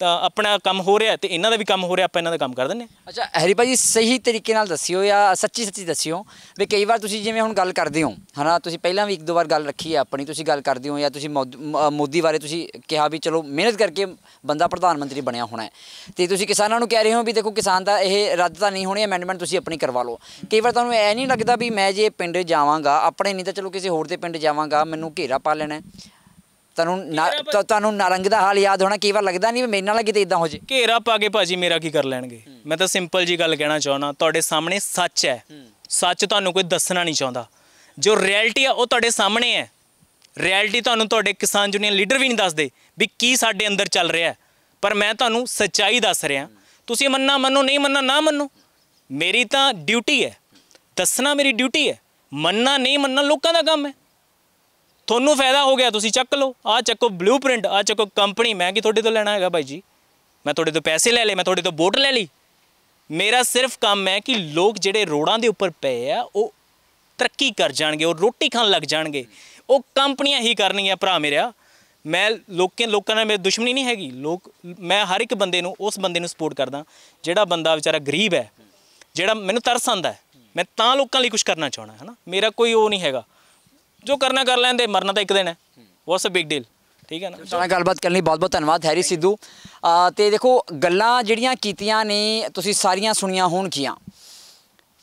ਤਾਂ ਆਪਣਾ ਕੰਮ ਹੋ ਰਿਹਾ ਤੇ ਇਹਨਾਂ ਦਾ ਵੀ ਕੰਮ ਹੋ ਰਿਹਾ ਆਪਾਂ ਇਹਨਾਂ ਦਾ ਕੰਮ ਕਰ ਦਿੰਨੇ ਅੱਛਾ ਹਰੀ ਭਾਜੀ ਸਹੀ ਤਰੀਕੇ ਨਾਲ ਦੱਸਿਓ ਜਾਂ ਸੱਚੀ ਸੱਚੀ ਦੱਸਿਓ ਵੀ ਕਈ ਵਾਰ ਤੁਸੀਂ ਜਿਵੇਂ ਹੁਣ ਗੱਲ ਕਰਦੇ ਹੋ ਹਨਾ ਤੁਸੀਂ ਪਹਿਲਾਂ ਵੀ ਇੱਕ ਦੋ ਵਾਰ ਗੱਲ ਰੱਖੀ ਹੈ ਆਪਣੀ ਤੁਸੀਂ ਗੱਲ ਕਰਦੇ ਹੋ ਜਾਂ ਤੁਸੀਂ ਮੋਦੀ ਬਾਰੇ ਤੁਸੀਂ ਕਿਹਾ ਵੀ ਚਲੋ ਮਿਹਨਤ ਕਰਕੇ ਬੰਦਾ ਪ੍ਰਧਾਨ ਮੰਤਰੀ ਬਣਿਆ ਹੋਣਾ ਹੈ ਤੇ ਤੁਸੀਂ ਕਿਸਾਨਾਂ ਨੂੰ ਕਹਿ ਰਹੇ ਹੋ ਵੀ ਦੇਖੋ ਕਿਸਾਨ ਦਾ ਇਹ ਰੱਦ ਤਾਂ ਨਹੀਂ ਹੋਣੀ ਅਮੈਂਡਮੈਂਟ ਤੁਸੀਂ ਆਪਣੀ ਕਰਵਾ ਲਓ ਕਈ ਵਾਰ ਤੁਹਾਨੂੰ ਐ ਨਹੀਂ ਲੱਗਦਾ ਵੀ ਮੈਂ ਜੇ ਪਿੰਡ ਜਾਵਾਂਗਾ ਆਪਣੇ ਨਹੀਂ ਤਾਂ ਚਲੋ ਕਿਸੇ ਹੋਰ ਦੇ ਪਿੰਡ ਜਾਵਾਂਗਾ ਮੈਨੂੰ ਘੇਰਾ ਪਾ ਲੈਣਾ ਤੁਹਾਨੂੰ ਤੁਹਾਨੂੰ ਨਾਰੰਗ ਦਾ ਹਾਲ ਯਾਦ ਹੋਣਾ ਕਈ ਵਾਰ ਲੱਗਦਾ ਨਹੀਂ ਵੀ ਮੇਰੇ ਨਾਲ ਕਿਤੇ ਇਦਾਂ ਹੋ ਜੇ ਘੇਰਾ ਪਾ ਕੇ ਭਾਜੀ ਮੇਰਾ ਕੀ ਕਰ ਲੈਣਗੇ ਮੈਂ ਤਾਂ ਸਿੰਪਲ ਜੀ ਗੱਲ ਕਹਿਣਾ ਚਾਹਣਾ ਤੁਹਾਡੇ ਸਾਹਮਣੇ ਸੱਚ ਹੈ ਸੱਚ ਤੁਹਾਨੂੰ ਕੋਈ ਦੱਸਣਾ ਨਹੀਂ ਚਾਹੁੰਦਾ ਜੋ ਰਿਐਲਿਟੀ ਆ ਉਹ ਤੁਹਾਡੇ ਸਾਹਮਣੇ ਹੈ ਰਿਐਲਿਟੀ ਤੁਹਾਨੂੰ ਤੁਹਾਡੇ ਕਿਸਾਨ ਜੁਨੀਅਰ ਲੀਡਰ ਵੀ ਨਹੀਂ ਦੱਸਦੇ ਵੀ ਕੀ ਸਾਡੇ ਅੰਦਰ ਚੱਲ ਰਿਹਾ ਪਰ ਮੈਂ ਤੁਹਾਨੂੰ ਸੱਚਾਈ ਦੱਸ ਰਿਹਾ ਤੁਸੀਂ ਮੰਨਣਾ ਮੰਨੋ ਨਹੀਂ ਮੰਨਣਾ ਨਾ ਮੰਨੋ ਮੇਰੀ ਤਾਂ ਡਿਊਟੀ ਹੈ ਦੱਸਣਾ ਮੇਰੀ ਡਿਊਟੀ ਹੈ ਮੰਨਣਾ ਨਹੀਂ ਮੰਨਣਾ ਲੋਕਾਂ ਦਾ ਕੰਮ ਹੈ ਤੁਹਾਨੂੰ ਫਾਇਦਾ ਹੋ ਗਿਆ ਤੁਸੀਂ ਚੱਕ ਲਓ ਆ ਚੱਕੋ ਬਲੂਪ੍ਰਿੰਟ ਆ ਚੱਕੋ ਕੰਪਨੀ ਮੈਂ ਕੀ ਤੁਹਾਡੇ ਤੋਂ ਲੈਣਾ ਹੈਗਾ ਬਾਈ ਜੀ ਮੈਂ ਤੁਹਾਡੇ ਤੋਂ ਪੈਸੇ ਲੈ ਲਏ ਮੈਂ ਤੁਹਾਡੇ ਤੋਂ ਵੋਟ ਲੈ ਲਈ ਮੇਰਾ ਸਿਰਫ ਕੰਮ ਹੈ ਕਿ ਲੋਕ ਜਿਹੜੇ ਰੋੜਾਂ ਦੇ ਉੱਪਰ ਪਏ ਆ ਉਹ ਤਰੱਕੀ ਕਰ ਜਾਣਗੇ ਉਹ ਰੋਟੀ ਖਾਣ ਲੱਗ ਜਾਣਗੇ ਉਹ ਕੰਪਨੀਆਂ ਹੀ ਕਰਨਗੀਆਂ ਭਰਾ ਮੇਰਾ ਮੈਂ ਲੋਕਾਂ ਲੋਕਾਂ ਨਾਲ ਮੇਰੀ ਦੁਸ਼ਮਣੀ ਨਹੀਂ ਹੈਗੀ ਲੋਕ ਮੈਂ ਹਰ ਇੱਕ ਬੰਦੇ ਨੂੰ ਉਸ ਬੰਦੇ ਨੂੰ ਸਪੋਰਟ ਕਰਦਾ ਜਿਹੜਾ ਬੰਦਾ ਵਿਚਾਰਾ ਗਰੀਬ ਹੈ ਜਿਹੜਾ ਮੈਨੂੰ ਤਰਸ ਆਂਦਾ ਮੈਂ ਤਾਂ ਲੋਕਾਂ ਲਈ ਕੁਝ ਕਰਨਾ ਚਾਹਣਾ ਹੈ ਨਾ ਮੇਰਾ ਕੋਈ ਉਹ ਨਹੀਂ ਹੈਗਾ ਜੋ ਕਰਨਾ ਕਰ ਲੈਂਦੇ ਮਰਨਾ ਤਾਂ ਇੱਕ ਦਿਨ ਹੈ ਵਾਟਸ ਅ ਬਿਗ ਡੀਲ ਠੀਕ ਹੈ ਨਾ ਤੁਹਾਨੂੰ ਗੱਲਬਾਤ ਕਰਨ ਲਈ ਬਹੁਤ ਬਹੁਤ ਧੰਨਵਾਦ ਹੈਰੀ ਸਿੱਧੂ ਤੇ ਦੇਖੋ ਗੱਲਾਂ ਜਿਹੜੀਆਂ ਕੀਤੀਆਂ ਨੇ ਤੁਸੀਂ ਸਾਰੀਆਂ ਸੁਣੀਆਂ ਹੋਣਗੀਆਂ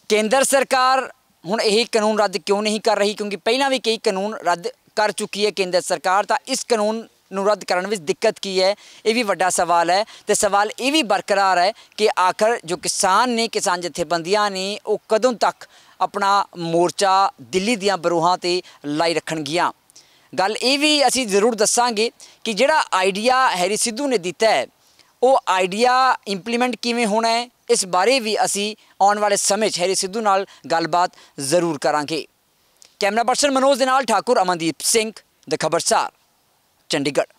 ਕੇਂਦਰ ਸਰਕਾਰ ਹੁਣ ਇਹ ਕਾਨੂੰਨ ਰੱਦ ਕਿਉਂ ਨਹੀਂ ਕਰ ਰਹੀ ਕਿਉਂਕਿ ਪਹਿਲਾਂ ਵੀ ਕਈ ਕਾਨੂੰਨ ਰੱਦ ਕਰ ਚੁੱਕੀ ਹੈ ਕੇਂਦਰ ਸਰਕਾਰ ਤਾਂ ਇਸ ਕਾਨੂੰਨ ਨੂੰ ਰੱਦ ਕਰਨ ਵਿੱਚ ਦਿੱਕਤ ਕੀ ਹੈ ਇਹ ਵੀ ਵੱਡਾ ਸਵਾਲ ਹੈ ਤੇ ਸਵਾਲ ਇਹ ਵੀ ਬਰਕਰਾਰ ਹੈ ਕਿ ਆਖਰ ਜੋ ਕਿਸਾਨ ਨੇ ਕਿਸਾਨ ਜਥੇਬੰਦੀਆਂ ਨੇ ਉਹ ਕਦੋਂ ਤੱਕ ਆਪਣਾ ਮੋਰਚਾ ਦਿੱਲੀ ਦੀਆਂ ਬਰੂਹਾਂ ਤੇ ਲਾਈ ਰੱਖਣਗੀਆਂ ਗੱਲ ਇਹ ਵੀ ਅਸੀਂ ਜ਼ਰੂਰ ਦੱਸਾਂਗੇ ਕਿ ਜਿਹੜਾ ਆਈਡੀਆ ਹੈਰੀ ਸਿੱਧੂ ਨੇ ਦਿੱਤਾ ਹੈ ਉਹ ਆਈਡੀਆ ਇੰਪਲੀਮੈਂਟ ਕਿਵੇਂ ਹੋਣਾ ਹੈ ਇਸ ਬਾਰੇ ਵੀ ਅਸੀਂ ਆਉਣ ਵਾਲੇ ਸਮੇਂ 'ਚ ਹੈਰੀ ਸਿੱਧੂ ਨਾਲ ਗੱਲਬਾਤ ਜ਼ਰੂਰ ਕਰਾਂਗੇ ਕੈਮਰਾ ਪਰਸਨ ਮਨੋਜ ਦੇ ਨਾਲ ਠਾਕੁਰ ਅਮਨਦੀਪ ਸਿੰਘ ਦ ਖਬਰਸਾਰ ਚੰਡੀਗੜ੍ਹ